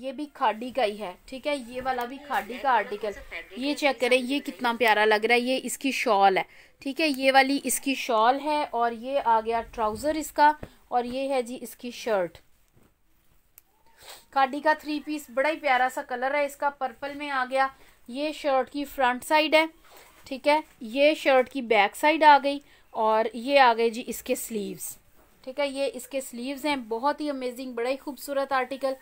ये भी खाडी का ही है ठीक है ये वाला भी खाडी का आर्टिकल ये चेक करें ये कितना प्यारा लग रहा है ये इसकी शॉल है ठीक है ये वाली इसकी शॉल है और ये आ गया ट्राउज़र इसका और ये है जी इसकी शर्ट खाडी का थ्री पीस बड़ा ही प्यारा सा कलर है इसका पर्पल में आ गया ये शर्ट की फ्रंट साइड है ठीक है ये शर्ट की बैक साइड आ गई और ये आ गए जी इसके स्लीव्स ठीक है ये इसके स्लीव्स हैं बहुत ही अमेजिंग बड़ा ही खूबसूरत आर्टिकल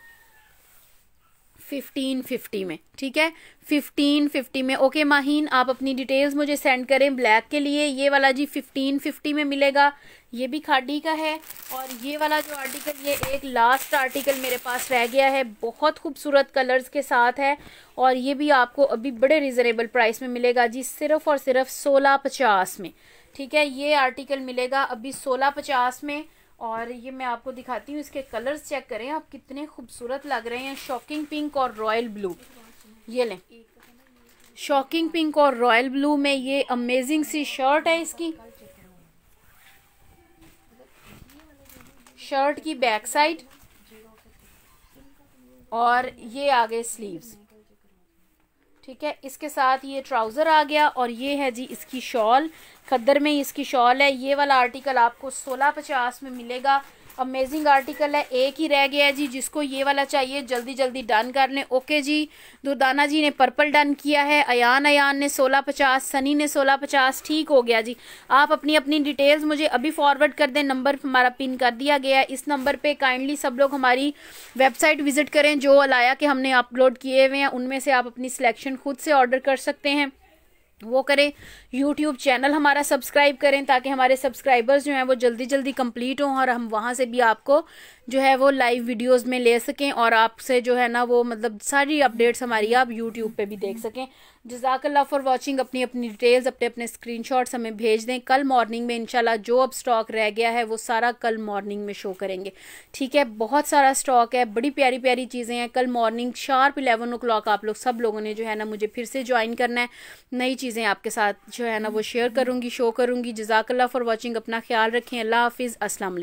1550 में ठीक है 1550 में ओके माहीन आप अपनी डिटेल्स मुझे सेंड करें ब्लैक के लिए ये वाला जी 1550 में मिलेगा ये भी खाडी का है और ये वाला जो आर्टिकल ये एक लास्ट आर्टिकल मेरे पास रह गया है बहुत खूबसूरत कलर्स के साथ है और ये भी आपको अभी बड़े रिजनेबल प्राइस में मिलेगा जी सिर्फ और सिर्फ सोलह पचास में ठीक है ये आर्टिकल मिलेगा अभी सोलह पचास में और ये मैं आपको दिखाती हूँ इसके कलर्स चेक करें आप कितने खूबसूरत लग रहे हैं शॉकिंग पिंक और रॉयल ब्लू ये लें शॉकिंग पिंक और रॉयल ब्लू में ये अमेजिंग सी शर्ट है इसकी शर्ट की बैक साइड और ये आ गए स्लीव्स ठीक है इसके साथ ये ट्राउज़र आ गया और ये है जी इसकी शॉल खद्दर में इसकी शॉल है ये वाला आर्टिकल आपको सोलह पचास में मिलेगा अमेजिंग आर्टिकल है एक ही रह गया है जी जिसको ये वाला चाहिए जल्दी जल्दी डन कर लें ओके जी दुर्दाना जी ने पर्पल डन किया है अयान अयान ने सोलह पचास सनी ने सोलह पचास ठीक हो गया जी आप अपनी अपनी डिटेल्स मुझे अभी फॉरवर्ड कर दें नंबर हमारा पिन कर दिया गया है इस नंबर पर काइंडली सब लोग हमारी वेबसाइट विजिट करें जो अलाया के हमने अपलोड किए हुए हैं उनमें से आप अपनी सिलेक्शन खुद से ऑर्डर कर सकते हैं वो करें यूट्यूब चैनल हमारा सब्सक्राइब करें ताकि हमारे सब्सक्राइबर्स जो हैं वो जल्दी जल्दी कंप्लीट हों और हम वहां से भी आपको जो है वो लाइव वीडियोस में ले सकें और आपसे जो है ना वो मतलब सारी अपडेट्स हमारी आप यूट्यूब पे भी देख सकें जजाकल्ला फॉर वाचिंग अपनी अपनी डिटेल्स अपने अपने स्क्रीनशॉट्स हमें भेज दें कल मॉर्निंग में इनशाला जो अब स्टॉक रह गया है वो सारा कल मॉर्निंग में शो करेंगे ठीक है बहुत सारा स्टॉक है बड़ी प्यारी प्यारी चीज़ें हैं कल मॉर्निंग शार्प इलेवन ओ आप लोग सब लोगों ने जो है ना मुझे फिर से ज्वाइन करना है नई चीज़ें आपके साथ जो है ना वो शेयर करूँगी शो करूँगी जजाकल्ला फॉर वॉचिंग अपना ख्याल रखें अल्लाह हाफिज़ असलम